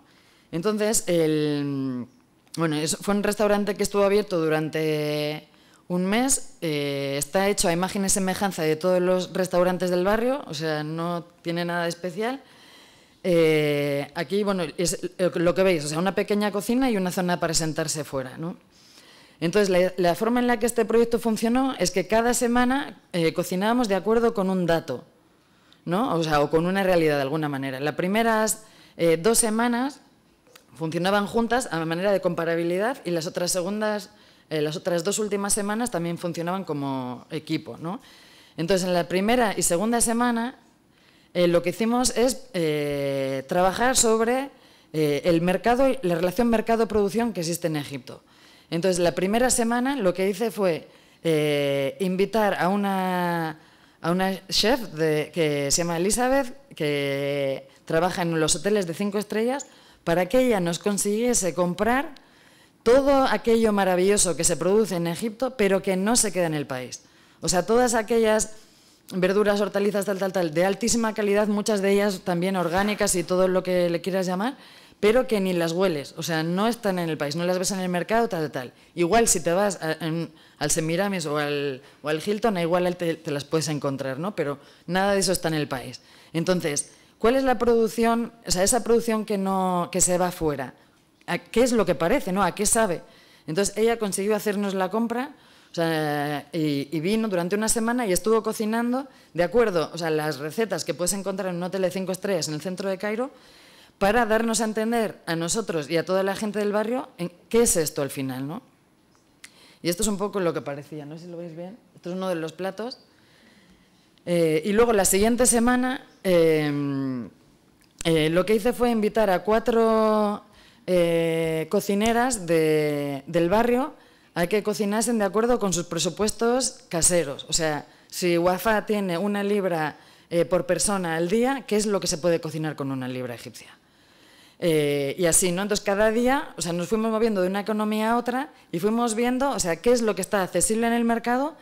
Entonces, el bueno, fue un restaurante que estuvo abierto durante un mes. Eh, está hecho a imagen y semejanza de todos los restaurantes del barrio, o sea, no tiene nada de especial. Eh, aquí, bueno, es lo que veis, o sea, una pequeña cocina y una zona para sentarse fuera, ¿no? Entonces, la, forma en la que este proyecto funcionó es que cada semana eh, cocinábamos de acuerdo con un dato, ¿no? O sea, o con una realidad de alguna manera. Las primeras dos semanas funcionaban juntas a manera de comparabilidad y las otras eh, las otras dos últimas semanas también funcionaban como equipo, ¿no? Entonces, en la primera y segunda semana, eh, lo que hicimos es eh, trabajar sobre el mercado, la relación mercado-producción que existe en Egipto. Entonces, la primera semana lo que hice fue invitar a una, a una chef que se llama Elizabeth, que trabaja en los hoteles de cinco estrellas, para que ella nos consiguiese comprar todo aquello maravilloso que se produce en Egipto, pero que no se queda en el país. O sea, todas aquellas verduras, hortalizas, tal, tal, tal, de altísima calidad, muchas de ellas también orgánicas y todo lo que le quieras llamar, pero que ni las hueles, o sea, no están en el país, no las ves en el mercado, tal, tal. Igual si te vas al Semiramis o al, Hilton, igual te las puedes encontrar, ¿no? Pero nada de eso está en el país. Entonces, ¿Cuál es la producción, o sea, esa producción que, no, que se va fuera? ¿A ¿Qué es lo que parece? ¿no? ¿A qué sabe? Entonces ella consiguió hacernos la compra y, vino durante una semana y estuvo cocinando de acuerdo o sea, las recetas que puedes encontrar en un hotel de 5 estrellas en el centro de Cairo para darnos a entender a nosotros y a toda la gente del barrio en qué es esto al final. ¿no? Y esto es un poco lo que parecía, no sé si lo veis bien. Esto es uno de los platos. Eh, y luego la siguiente semana eh, eh, lo que hice fue invitar a cuatro cocineras del barrio a que cocinasen de acuerdo con sus presupuestos caseros. O sea, si Wafa tiene una libra por persona al día, ¿qué es lo que se puede cocinar con una libra egipcia? y así, ¿no? Entonces, cada día, o sea, nos fuimos moviendo de una economía a otra y fuimos viendo, o sea, qué es lo que está accesible en el mercado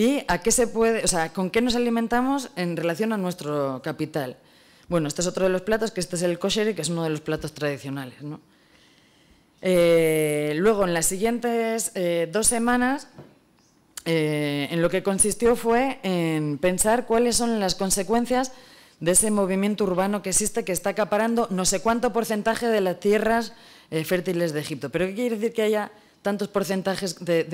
¿Y a qué se puede, o sea, con qué nos alimentamos en relación a nuestro capital? Bueno, este es otro de los platos, que este es el kosher, que es uno de los platos tradicionales. Eh, luego, en las siguientes eh, dos semanas, eh, en lo que consistió fue en pensar cuáles son las consecuencias de ese movimiento urbano que existe, que está acaparando no sé cuánto porcentaje de las tierras fértiles de Egipto. Pero ¿qué quiere decir que haya tantos porcentajes de,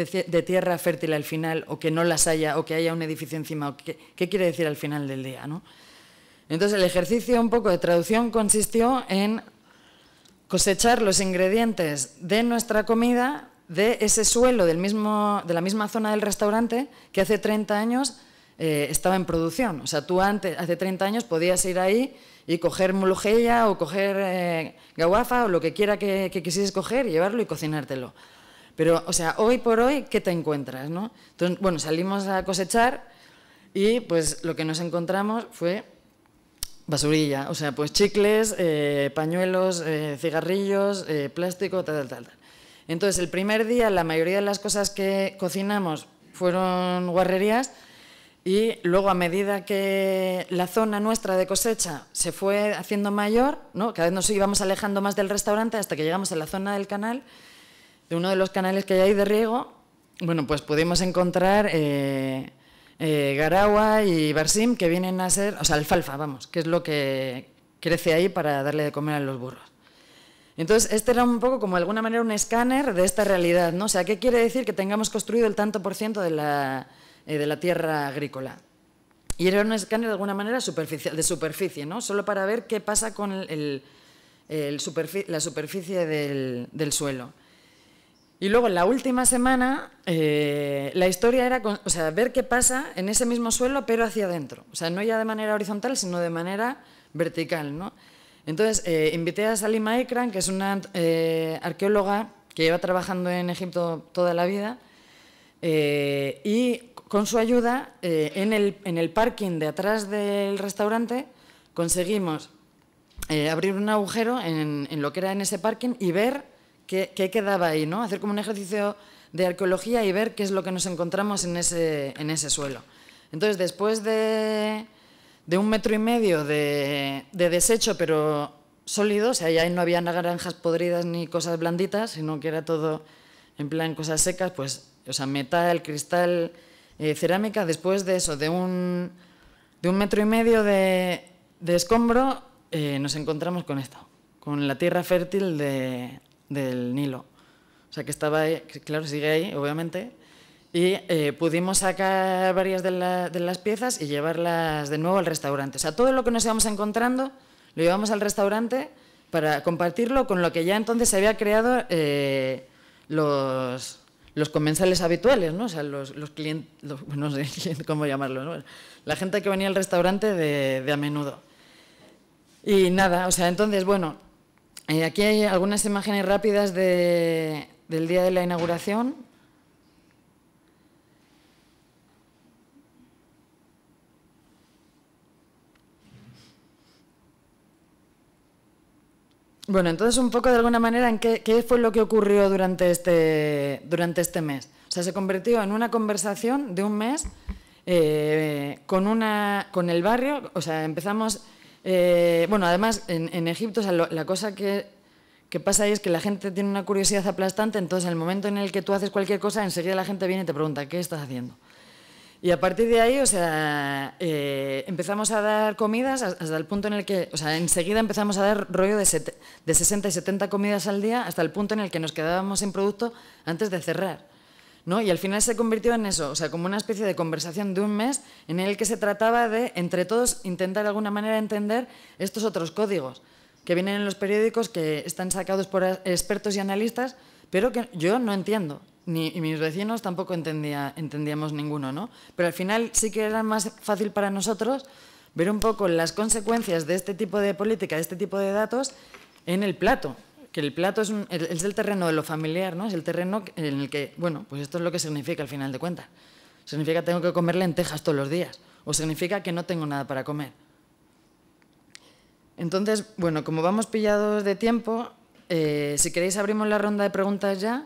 tierra fértil al final, o que no las haya, o que haya un edificio encima, o qué quiere decir al final del día, ¿no? Entonces el ejercicio un poco de traducción consistió en cosechar los ingredientes de nuestra comida de ese suelo del mismo, de la misma zona del restaurante que hace 30 años eh, estaba en producción. O sea, tú antes, hace 30 años podías ir ahí y coger mulujella o coger eh, o lo que quiera que, que quisieses coger, llevarlo y cocinártelo. Pero, o sea, hoy por hoy, ¿qué te encuentras? No? Entonces, bueno, salimos a cosechar y pues lo que nos encontramos fue basurilla, o sea, pues chicles, eh, pañuelos, eh, cigarrillos, eh, plástico, tal, tal, tal. Entonces, el primer día la mayoría de las cosas que cocinamos fueron guarrerías y luego a medida que la zona nuestra de cosecha se fue haciendo mayor, ¿no? cada vez nos íbamos alejando más del restaurante hasta que llegamos a la zona del canal de uno de los canales que hay de riego, bueno, pues pudimos encontrar eh, eh, Garagua y Barsim, que vienen a ser, o sea, alfalfa, vamos, que es lo que crece ahí para darle de comer a los burros. Entonces, este era un poco como de alguna manera un escáner de esta realidad, ¿no? O sea, ¿qué quiere decir que tengamos construido el tanto por ciento de la, eh, tierra agrícola? Y era un escáner de alguna manera superficial, de superficie, ¿no? Solo para ver qué pasa con la superficie del suelo. Y luego en la última semana eh, la historia era ver qué pasa en ese mismo suelo pero hacia adentro. O sea, no ya de manera horizontal, sino de manera vertical. Entonces eh, invité a Salima Ekran, que es una eh, arqueóloga que lleva trabajando en Egipto toda la vida, y con su ayuda en el, en, el, parking de atrás del restaurante conseguimos abrir un agujero en lo que era en ese parking y ver qué, quedaba ahí, ¿no? Hacer como un ejercicio de arqueología y ver qué es lo que nos encontramos en ese, en ese suelo. Entonces, después de, de un metro y medio de, de desecho, pero sólido, o sea, ya ahí no había naranjas podridas ni cosas blanditas, sino que era todo en plan cosas secas, pues, o sea, metal, cristal, eh, cerámica, después de eso, de un, de un metro y medio de, de escombro, eh, nos encontramos con esto, con la tierra fértil de, del Nilo. O sea, que estaba, ahí, claro, sigue ahí, obviamente. Y eh, pudimos sacar varias de, las piezas y llevarlas de nuevo al restaurante. O sea, todo lo que nos íbamos encontrando lo llevamos al restaurante para compartirlo con lo que ya entonces se había creado eh, los, los comensales habituales, ¿no? O sea, los, clientes, no sé cómo llamarlos, la gente que venía al restaurante de a menudo. Y nada, o sea, entonces, bueno, eh, aquí hay algunas imágenes rápidas del día de la inauguración. Bueno, entonces un poco de alguna manera en qué, fue lo que ocurrió durante este, durante este mes. O sea, se convirtió en una conversación de un mes eh, con, una, con el barrio. O sea, empezamos eh, bueno, además, en, Egipto, la cosa que, pasa ahí es que la gente tiene una curiosidad aplastante, entonces, en el momento en el que tú haces cualquier cosa, enseguida la gente viene y te pregunta, ¿qué estás haciendo? Y a partir de ahí, o sea, eh, empezamos a dar comidas hasta el punto en el que, o sea, enseguida empezamos a dar rollo de, de 60 y 70 comidas al día hasta el punto en el que nos quedábamos sin producto antes de cerrar. ¿no? Y al final se convirtió en eso, o sea, como una especie de conversación de un mes en el que se trataba de, entre todos, intentar de alguna manera entender estos otros códigos que vienen en los periódicos, que están sacados por expertos y analistas, pero que yo no entiendo, ni, mis vecinos tampoco entendía, entendíamos ninguno, ¿no? Pero al final sí que era más fácil para nosotros ver un poco las consecuencias de este tipo de política, de este tipo de datos, en el plato, que el plato es, el terreno de lo familiar, ¿no? Es el terreno en el que, bueno, pues esto es lo que significa al final de cuentas. Significa que tengo que comer lentejas todos los días, o significa que no tengo nada para comer. Entonces, bueno, como vamos pillados de tiempo, eh, si queréis abrimos la ronda de preguntas ya.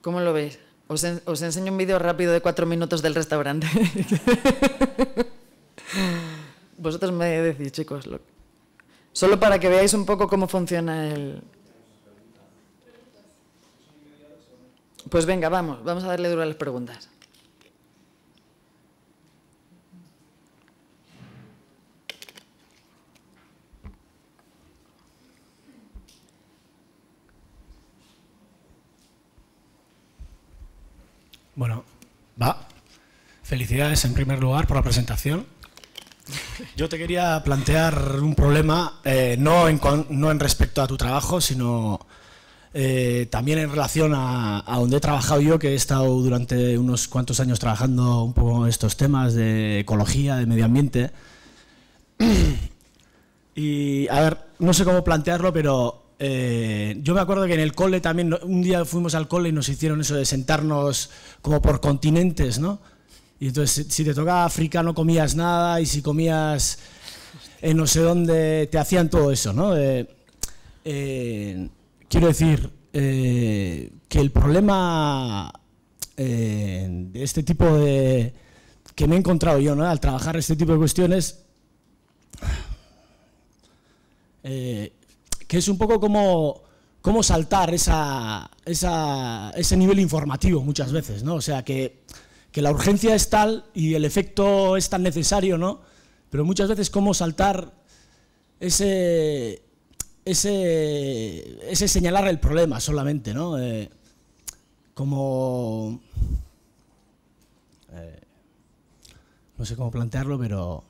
¿Cómo lo veis? Os, enseño un vídeo rápido de cuatro minutos del restaurante. Vosotros me decís, chicos, lo Solo para que veáis un poco cómo funciona el... Pues venga, vamos, vamos a darle duro a las preguntas. Bueno, va. Felicidades en primer lugar por la presentación. Yo te quería plantear un problema, eh, no, en, respecto a tu trabajo, sino eh, también en relación a, donde he trabajado yo, que he estado durante unos cuantos años trabajando un poco estos temas de ecología, de medio ambiente. Y, a ver, no sé cómo plantearlo, pero eh, yo me acuerdo que en el cole también, un día fuimos al cole y nos hicieron eso de sentarnos como por continentes, ¿no? Y entonces, si te tocaba África, no comías nada, y si comías en no sé dónde, te hacían todo eso, ¿no? Eh, eh, quiero decir eh, que el problema de este tipo de. que me he encontrado yo, ¿no? Al trabajar este tipo de cuestiones. que es un poco como cómo saltar esa, esa, ese nivel informativo muchas veces, ¿no? O sea, que que la urgencia es tal y el efecto es tan necesario, ¿no? Pero muchas veces cómo saltar ese, ese, ese señalar el problema solamente, ¿no? Eh, como... Eh, no sé cómo plantearlo, pero...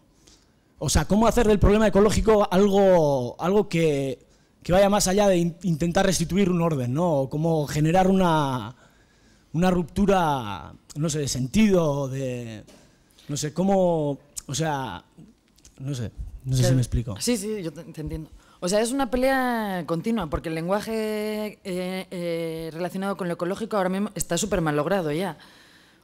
O sea, cómo hacer del problema ecológico algo, algo que, vaya más allá de intentar restituir un orden, ¿no? O cómo generar una una ruptura, no sé, de sentido, de... No sé, cómo... O sea, no sé, no sé si me explico. Sí, sí, yo te, entiendo. O sea, es una pelea continua, porque el lenguaje eh, eh, relacionado con lo ecológico ahora mismo está súper mal logrado ya.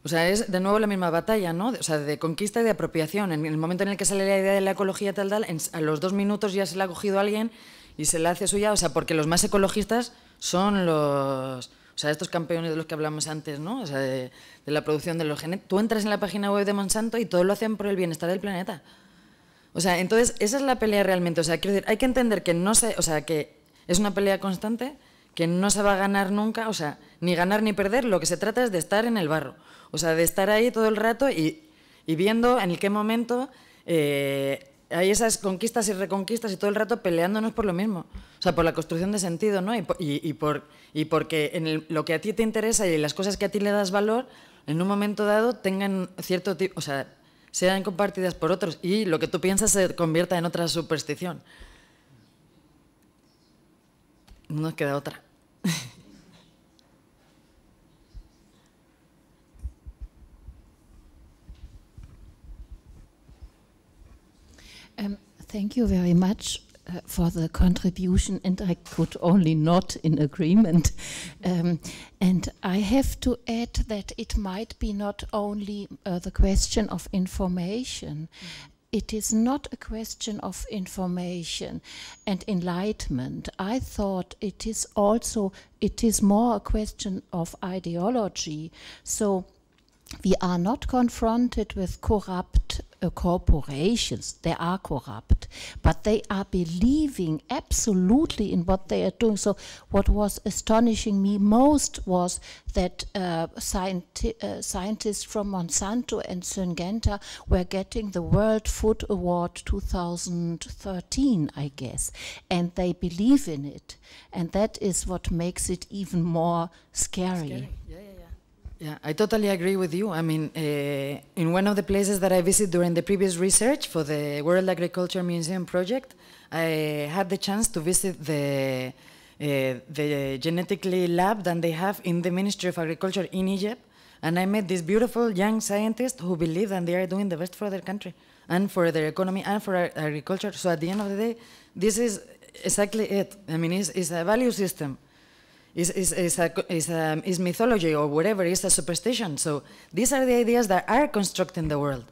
O sea, es de nuevo la misma batalla, ¿no? O sea, de conquista y de apropiación. En el momento en el que sale la idea de la ecología tal, tal, a los dos minutos ya se la ha cogido alguien y se la hace suya. O sea, porque los más ecologistas son los o sea, estos campeones de los que hablamos antes, ¿no? O sea, de, la producción de los genes. Tú entras en la página web de Monsanto y todo lo hacen por el bienestar del planeta. O sea, entonces, esa es la pelea realmente. O sea, quiero decir, hay que entender que no se, o sea, que es una pelea constante, que no se va a ganar nunca, o sea, ni ganar ni perder. Lo que se trata es de estar en el barro. O sea, de estar ahí todo el rato y, viendo en qué momento eh, hay esas conquistas y reconquistas y todo el rato peleándonos por lo mismo. O sea, por la construcción de sentido, ¿no? Y, por, y porque en lo que a ti te interesa y las cosas que a ti le das valor, en un momento dado tengan cierto tipo, o sea, sean compartidas por otros y lo que tú piensas se convierta en otra superstición. No nos queda otra. Um, thank you very much uh, for the contribution, and I could only not in agreement. Um, and I have to add that it might be not only uh, the question of information. Mm-hmm. It is not a question of information and enlightenment. I thought it is also, it is more a question of ideology. So we are not confronted with corrupt uh, corporations, they are corrupt, but they are believing absolutely in what they are doing. So, what was astonishing me most was that uh, scienti uh, scientists from Monsanto and Syngenta were getting the World Food Award 2013, I guess, and they believe in it. And that is what makes it even more scary. scary. Yeah, yeah. Yeah, I totally agree with you. I mean, uh, in one of the places that I visited during the previous research for the World Agriculture Museum project, I had the chance to visit the uh, the genetically lab that they have in the Ministry of Agriculture in Egypt, and I met these beautiful young scientists who believe that they are doing the best for their country and for their economy and for agriculture. So at the end of the day, this is exactly it. I mean, it's, it's a value system is, is, is, a, is, a, um, is mythology or whatever, is a superstition. So these are the ideas that are constructing the world.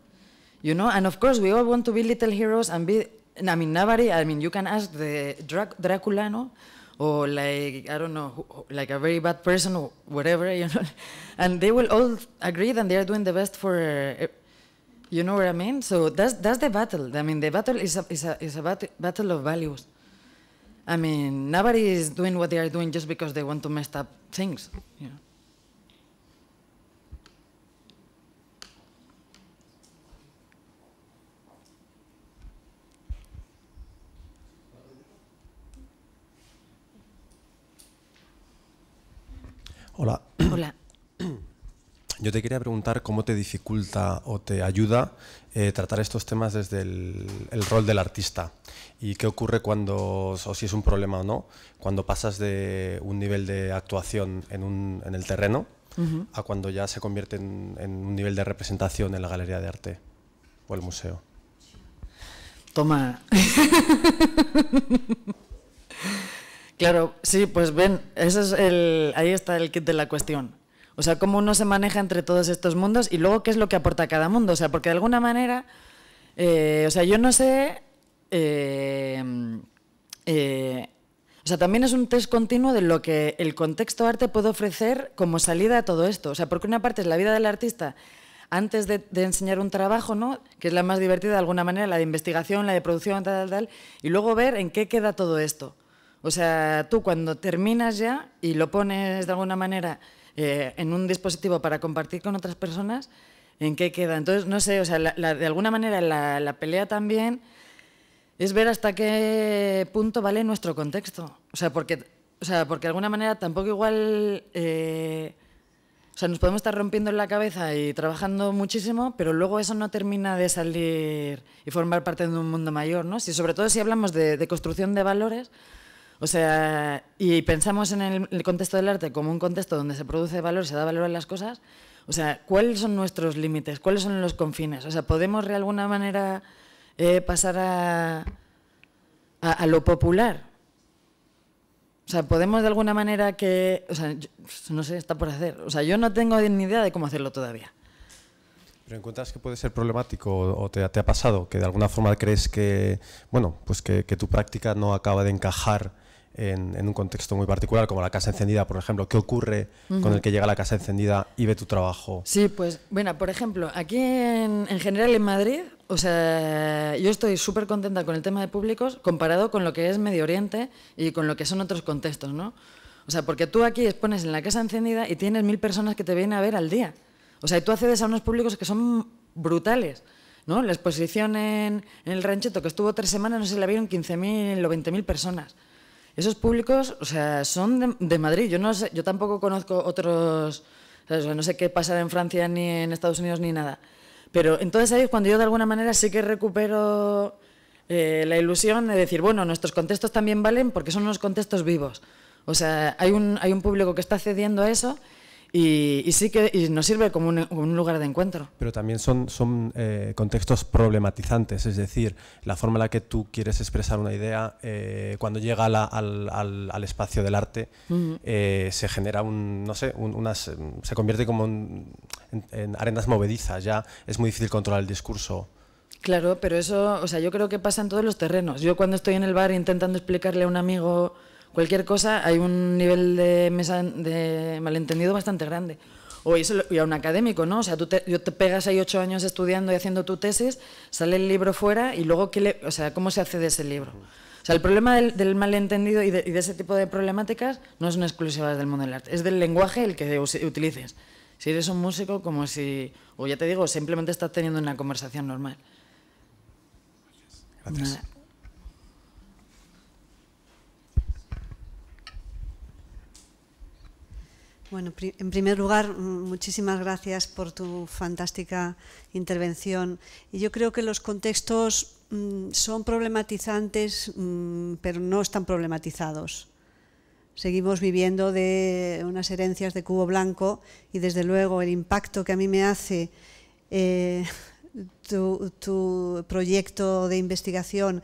You know, and of course we all want to be little heroes and be, I mean, nobody, I mean, you can ask the Drac Dracula, no? Or like, I don't know, like a very bad person or whatever, you know? And they will all agree that they are doing the best for, eh, you know what I mean? So that's, that's the battle. I mean, the battle is a, is a, is a bat battle of values. I mean, nobody is doing what they are doing just because they want to mess up things. You know? Hola. Hola. Yo te quería preguntar cómo te dificulta o te ayuda eh, tratar estos temas desde el, rol del artista y qué ocurre cuando, o si es un problema o no, cuando pasas de un nivel de actuación en, un, el terreno a cuando ya se convierte en, un nivel de representación en la galería de arte o el museo. Toma. claro, sí, pues ven, ese es ahí está el kit de la cuestión. O sea, cómo uno se maneja entre todos estos mundos y luego qué es lo que aporta cada mundo. O sea, porque de alguna manera, eh, o sea, yo no sé... Eh, eh, o sea, también es un test continuo de lo que el contexto arte puede ofrecer como salida a todo esto. O sea, porque una parte es la vida del artista antes de, de, enseñar un trabajo, ¿no? que es la más divertida de alguna manera, la de investigación, la de producción, tal, tal, tal, y luego ver en qué queda todo esto. O sea, tú cuando terminas ya y lo pones de alguna manera eh, en un dispositivo para compartir con otras personas, ¿en qué queda? Entonces, no sé, o sea, de alguna manera la, pelea también es ver hasta qué punto vale nuestro contexto. O sea, porque, o sea, porque de alguna manera tampoco igual... Eh, o sea, nos podemos estar rompiendo en la cabeza y trabajando muchísimo, pero luego eso no termina de salir y formar parte de un mundo mayor, ¿no? sobre todo si hablamos de construcción de valores, o sea, y pensamos en el contexto del arte como un contexto donde se produce valor, se da valor a las cosas. O sea, ¿cuáles son nuestros límites? ¿Cuáles son los confines? O sea, ¿podemos de alguna manera eh, pasar a, a, lo popular? O sea, ¿podemos de alguna manera que...? O sea, no sé, está por hacer. O sea, yo no tengo ni idea de cómo hacerlo todavía. ¿Pero encuentras que puede ser problemático o te, ha pasado? ¿Que de alguna forma crees que, bueno, pues que tu práctica no acaba de encajar en, un contexto muy particular, como la casa encendida, por ejemplo. ¿Qué ocurre con el que llega a la casa encendida y ve tu trabajo? Sí, pues, bueno, por ejemplo, aquí en, general en Madrid, o sea, yo estoy súper contenta con el tema de públicos comparado con lo que es Medio Oriente y con lo que son otros contextos, ¿no? O sea, porque tú aquí expones en la casa encendida y tienes mil personas que te vienen a ver al día. O sea, tú accedes a unos públicos que son brutales. ¿no? La exposición en, el rancheto, que estuvo tres semanas, no si la vieron 15.000 o 20.000 personas. Esos públicos, o sea, son de, Madrid. Yo no sé, yo tampoco conozco otros, no sé qué pasa en Francia ni en Estados Unidos ni nada. Pero entonces ahí es cuando yo de alguna manera sí que recupero eh, la ilusión de decir, bueno, nuestros contextos también valen porque son unos contextos vivos. O sea, hay un, hay un público que está cediendo a eso y, sí que nos sirve como un, lugar de encuentro. Pero también son, son eh, contextos problematizantes, es decir, la forma en la que tú quieres expresar una idea, eh, cuando llega al, espacio del arte, eh, se genera un, no sé, unas, se convierte como en, en arenas movedizas, ya es muy difícil controlar el discurso. Claro, pero eso, o sea, yo creo que pasa en todos los terrenos. Yo cuando estoy en el bar intentando explicarle a un amigo cualquier cosa hay un nivel de, de malentendido bastante grande. O y a un académico, ¿no? O sea, tú te, yo te pegas ahí ocho años estudiando y haciendo tu tesis, sale el libro fuera y luego, ¿qué o sea, ¿cómo se hace de ese libro? O sea, el problema del, malentendido y de, ese tipo de problemáticas no son exclusivas del mundo del arte, es del lenguaje el que utilices. Si eres un músico, como si, o ya te digo, simplemente estás teniendo una conversación normal. Gracias. Bueno, en primer lugar, muchísimas gracias por tu fantástica intervención. Y yo creo que los contextos mm, son problematizantes, mm, pero no están problematizados. Seguimos viviendo de unas herencias de cubo blanco y desde luego el impacto que a mí me hace eh, tu proyecto de investigación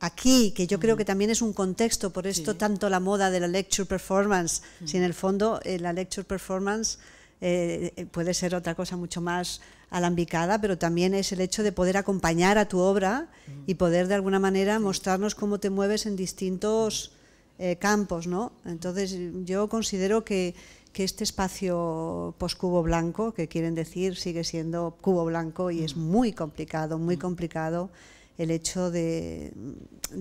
aquí, que yo creo que también es un contexto, por esto tanto la moda de la lecture performance, si en el fondo eh, la lecture performance eh, eh, puede ser otra cosa mucho más alambicada, pero también es el hecho de poder acompañar a tu obra y poder de alguna manera mostrarnos cómo te mueves en distintos campos, ¿no? Entonces yo considero que, este espacio cubo blanco, que quieren decir, sigue siendo cubo blanco y es muy complicado, muy complicado el hecho de,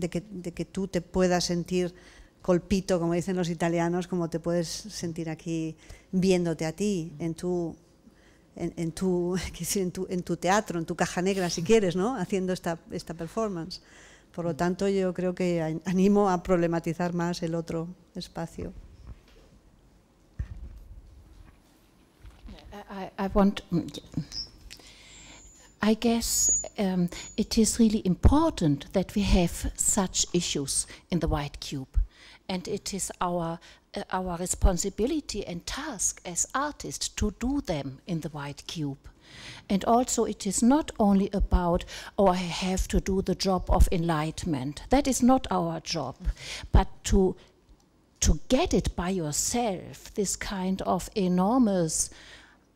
que, tú te puedas sentir colpito, como dicen los italianos, como te puedes sentir aquí viéndote a ti en tu en, tu, en, tu, teatro, en tu caja negra, si quieres, ¿no? haciendo esta, esta performance. Por lo tanto, yo creo que animo a problematizar más el otro espacio. I guess um, it is really important that we have such issues in the White Cube. And it is our, uh, our responsibility and task as artists to do them in the White Cube. And also, it is not only about, oh, I have to do the job of enlightenment. That is not our job. But to, to get it by yourself, this kind of enormous,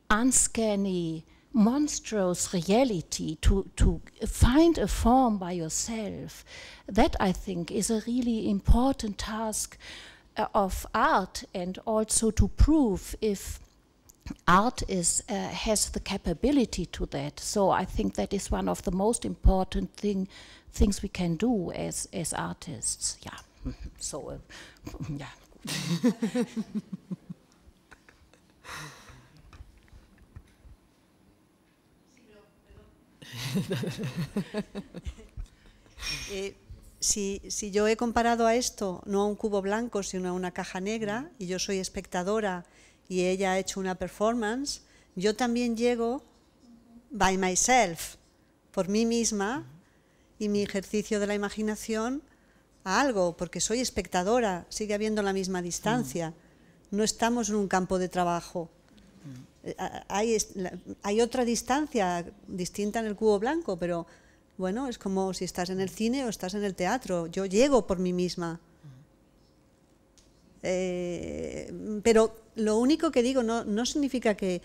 unscanny, monstrous reality, to, to find a form by yourself, that I think is a really important task uh, of art and also to prove if art is, uh, has the capability to that. So I think that is one of the most important thing, things we can do as, as artists. Yeah. so, uh, yeah. Eh, si, si, yo he comparado a esto, no a un cubo blanco, sino a una caja negra, y yo soy espectadora y ella ha hecho una performance, yo también llego by myself, por mí misma, y mi ejercicio de la imaginación a algo, porque soy espectadora, sigue habiendo la misma distancia. Mm. No estamos en un campo de trabajo, hay, otra distancia distinta en el cubo blanco, pero bueno, es como si estás en el cine o estás en el teatro. Yo llego por mí misma. Eh, pero lo único que digo no, significa que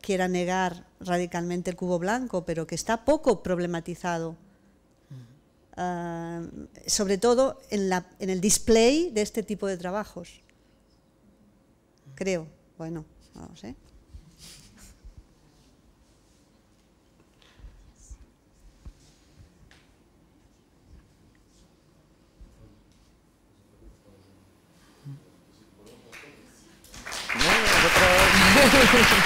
quiera negar radicalmente el cubo blanco, pero que está poco problematizado. Ah, sobre todo en, el display de este tipo de trabajos. Creo, bueno, no sé. ¿eh? Thank you.